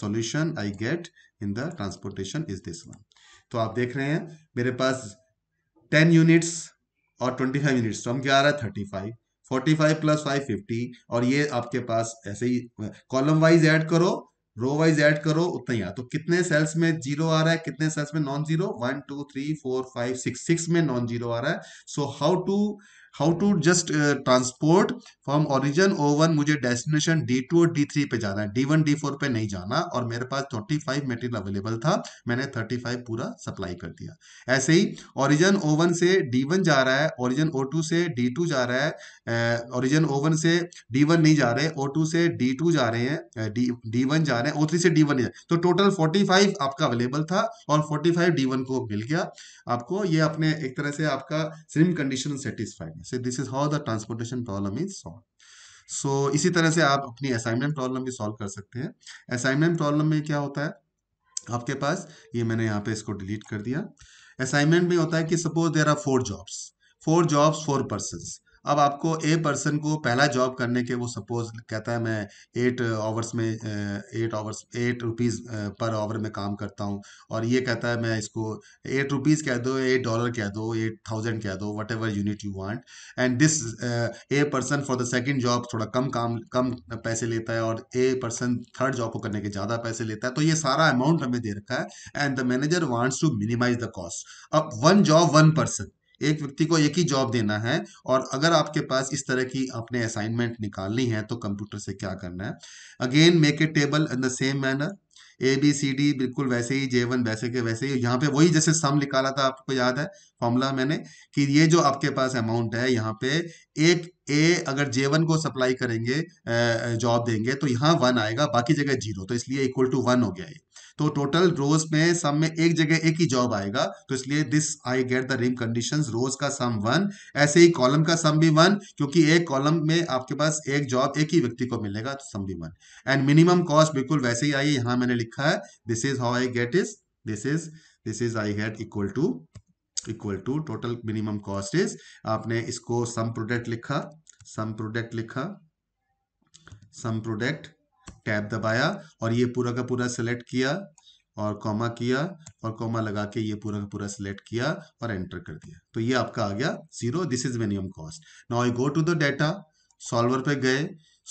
solution I get in the transportation is this one तो आप देख रहे हैं मेरे पास टेन यूनिट्स और ट्वेंटी फाइव यूनिट्स तो हम क्या आ रहा है thirty five forty five plus five fifty और ये आपके पास ऐसे ही कॉलम वाइज ऐड करो रो वाइज ऐड करो उतना ही आ तो कितने सेल्स में जीरो आ रहा है कितने सेल्स में non zero one two three four five six six में नॉन जीरो आ रहा है so how to how to just transport from origin O one मुझे डेस्टिनेशन डी टू और डी थ्री पे जाना है डी वन डी फोर पे नहीं जाना और मेरे पास थर्टी फाइव मेटेरियल अवेलेबल था मैंने थर्टी फाइव पूरा सप्लाई कर दिया ऐसे ही ओरिजन ओ वन से डी वन जा रहा है ओरिजन ओ टू से डी टू जा रहा है ओरिजन ओ वन से डी वन नहीं जा रहे ओ टू से डी टू जा रहे हैं डी डी वन जा रहे हैं ओ थ्री से डी वन तो टोटल फोर्टी फाइव आपका अवेलेबल था और फोर्टी फाइव डी वन को मिल गया आपको ये अपने एक तरह से आपका सिम condition satisfied so this is how the transportation problem is solve so इसी तरह से आप अपनी असाइनमेंट प्रॉब्लम भी सॉल्व कर सकते हैं असाइनमेंट प्रॉब्लम में क्या होता है आपके पास ये मैंने यहाँ पे इसको डिलीट कर दिया असाइनमेंट में होता है कि suppose there are four jobs four jobs four person अब आपको ए पर्सन को पहला जॉब करने के वो सपोज कहता है मैं एट आवर्स में eight hours eight rupees per hour में काम करता हूँ और ये कहता है मैं इसको एट रुपीज़ कह दो एट डॉलर कह दो एट थाउजेंड कह दो whatever unit you want and this a person for the second job थोड़ा कम काम कम पैसे लेता है और ए पर्सन थर्ड जॉब को करने के ज़्यादा पैसे लेता है तो ये सारा अमाउंट हमें दे रखा है and the manager wants to minimize the cost अब वन जॉब वन पर्सन एक व्यक्ति को एक ही जॉब देना है और अगर आपके पास इस तरह की अपने असाइनमेंट निकालनी है तो कंप्यूटर से क्या करना है again make a table in the same manner A B C D बिल्कुल वैसे ही जेवन वैसे के वैसे ही यहाँ पे वही जैसे सम निकाला था आपको याद है फॉर्मूला मैंने कि ये जो आपके पास अमाउंट है यहाँ पे एक ए अगर जेवन को सप्लाई करेंगे जॉब देंगे तो यहाँ वन आएगा बाकी जगह जीरो तो इसलिए इक्वल टू वन हो गया ये तो टोटल रोज में सम में एक जगह एक ही जॉब आएगा तो इसलिए this I get the rim condition rows का सम वन ऐसे ही कॉलम का सम भी वन क्योंकि एक कॉलम में आपके पास एक जॉब एक ही व्यक्ति को मिलेगा तो सम भी वन एंड मिनिमम कॉस्ट बिल्कुल वैसे ही आई यहां मैंने लिखा है this is how I get is this is this is I get equal to equal to total minimum cost is आपने इसको सम प्रोडक्ट लिखा सम प्रोडक्ट लिखा सम प्रोडक्ट टैब दबाया और ये पूरा का पूरा सेलेक्ट किया और कॉमा किया और कॉमा लगा के ये पूरा का पूरा सिलेक्ट किया और एंटर कर दिया तो ये आपका आ गया zero this is minimum cost now I go to the data solver पे गए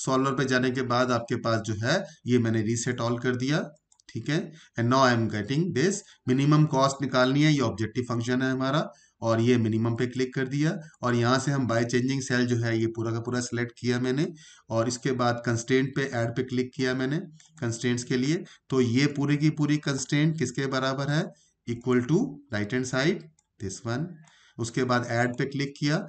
सॉल्वर पे जाने के बाद आपके पास जो है ये मैंने रीसेट ऑल कर दिया ठीक है and now I am getting this minimum cost निकालनी है ये ऑब्जेक्टिव फंक्शन है हमारा और ये मिनिमम पे क्लिक कर दिया और यहाँ से हम बाय चेंजिंग सेल जो है ये पूरा का पूरा सिलेक्ट किया मैंने और इसके बाद कंस्टेंट पे ऐड पे क्लिक किया मैंने कंस्टेंट्स के लिए तो ये पूरी की पूरी कंस्टेंट किसके बराबर है equal to right hand side this one उसके बाद ऐड पे क्लिक किया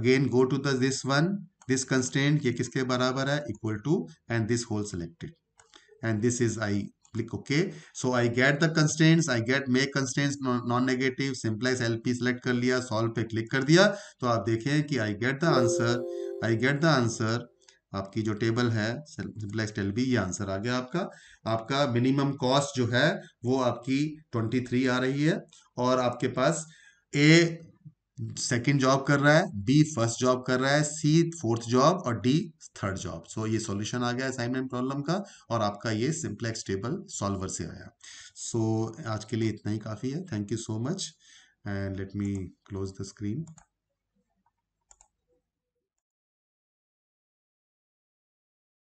again go to this one this constant ये किसके बराबर है equal to and this whole selected and this is I click OK. So I get the constraints, I get make constraints non-negative, simplex LP select kar liya solve pe click kar diya to aap dekhe ki I get the answer, I get the answer, आपकी जो table है simplex टेल बी ये answer आ गया आपका आपका मिनिमम कॉस्ट जो है वो आपकी 23 आ रही है और आपके पास ए सेकेंड जॉब कर रहा है बी फर्स्ट जॉब कर रहा है सी फोर्थ जॉब और डी थर्ड जॉब सो ये सॉल्यूशन आ गया असाइनमेंट प्रॉब्लम का और आपका ये सिंप्लेक्स टेबल सॉल्वर से आया सो so, आज के लिए इतना ही काफ़ी है thank you so much and let me close the screen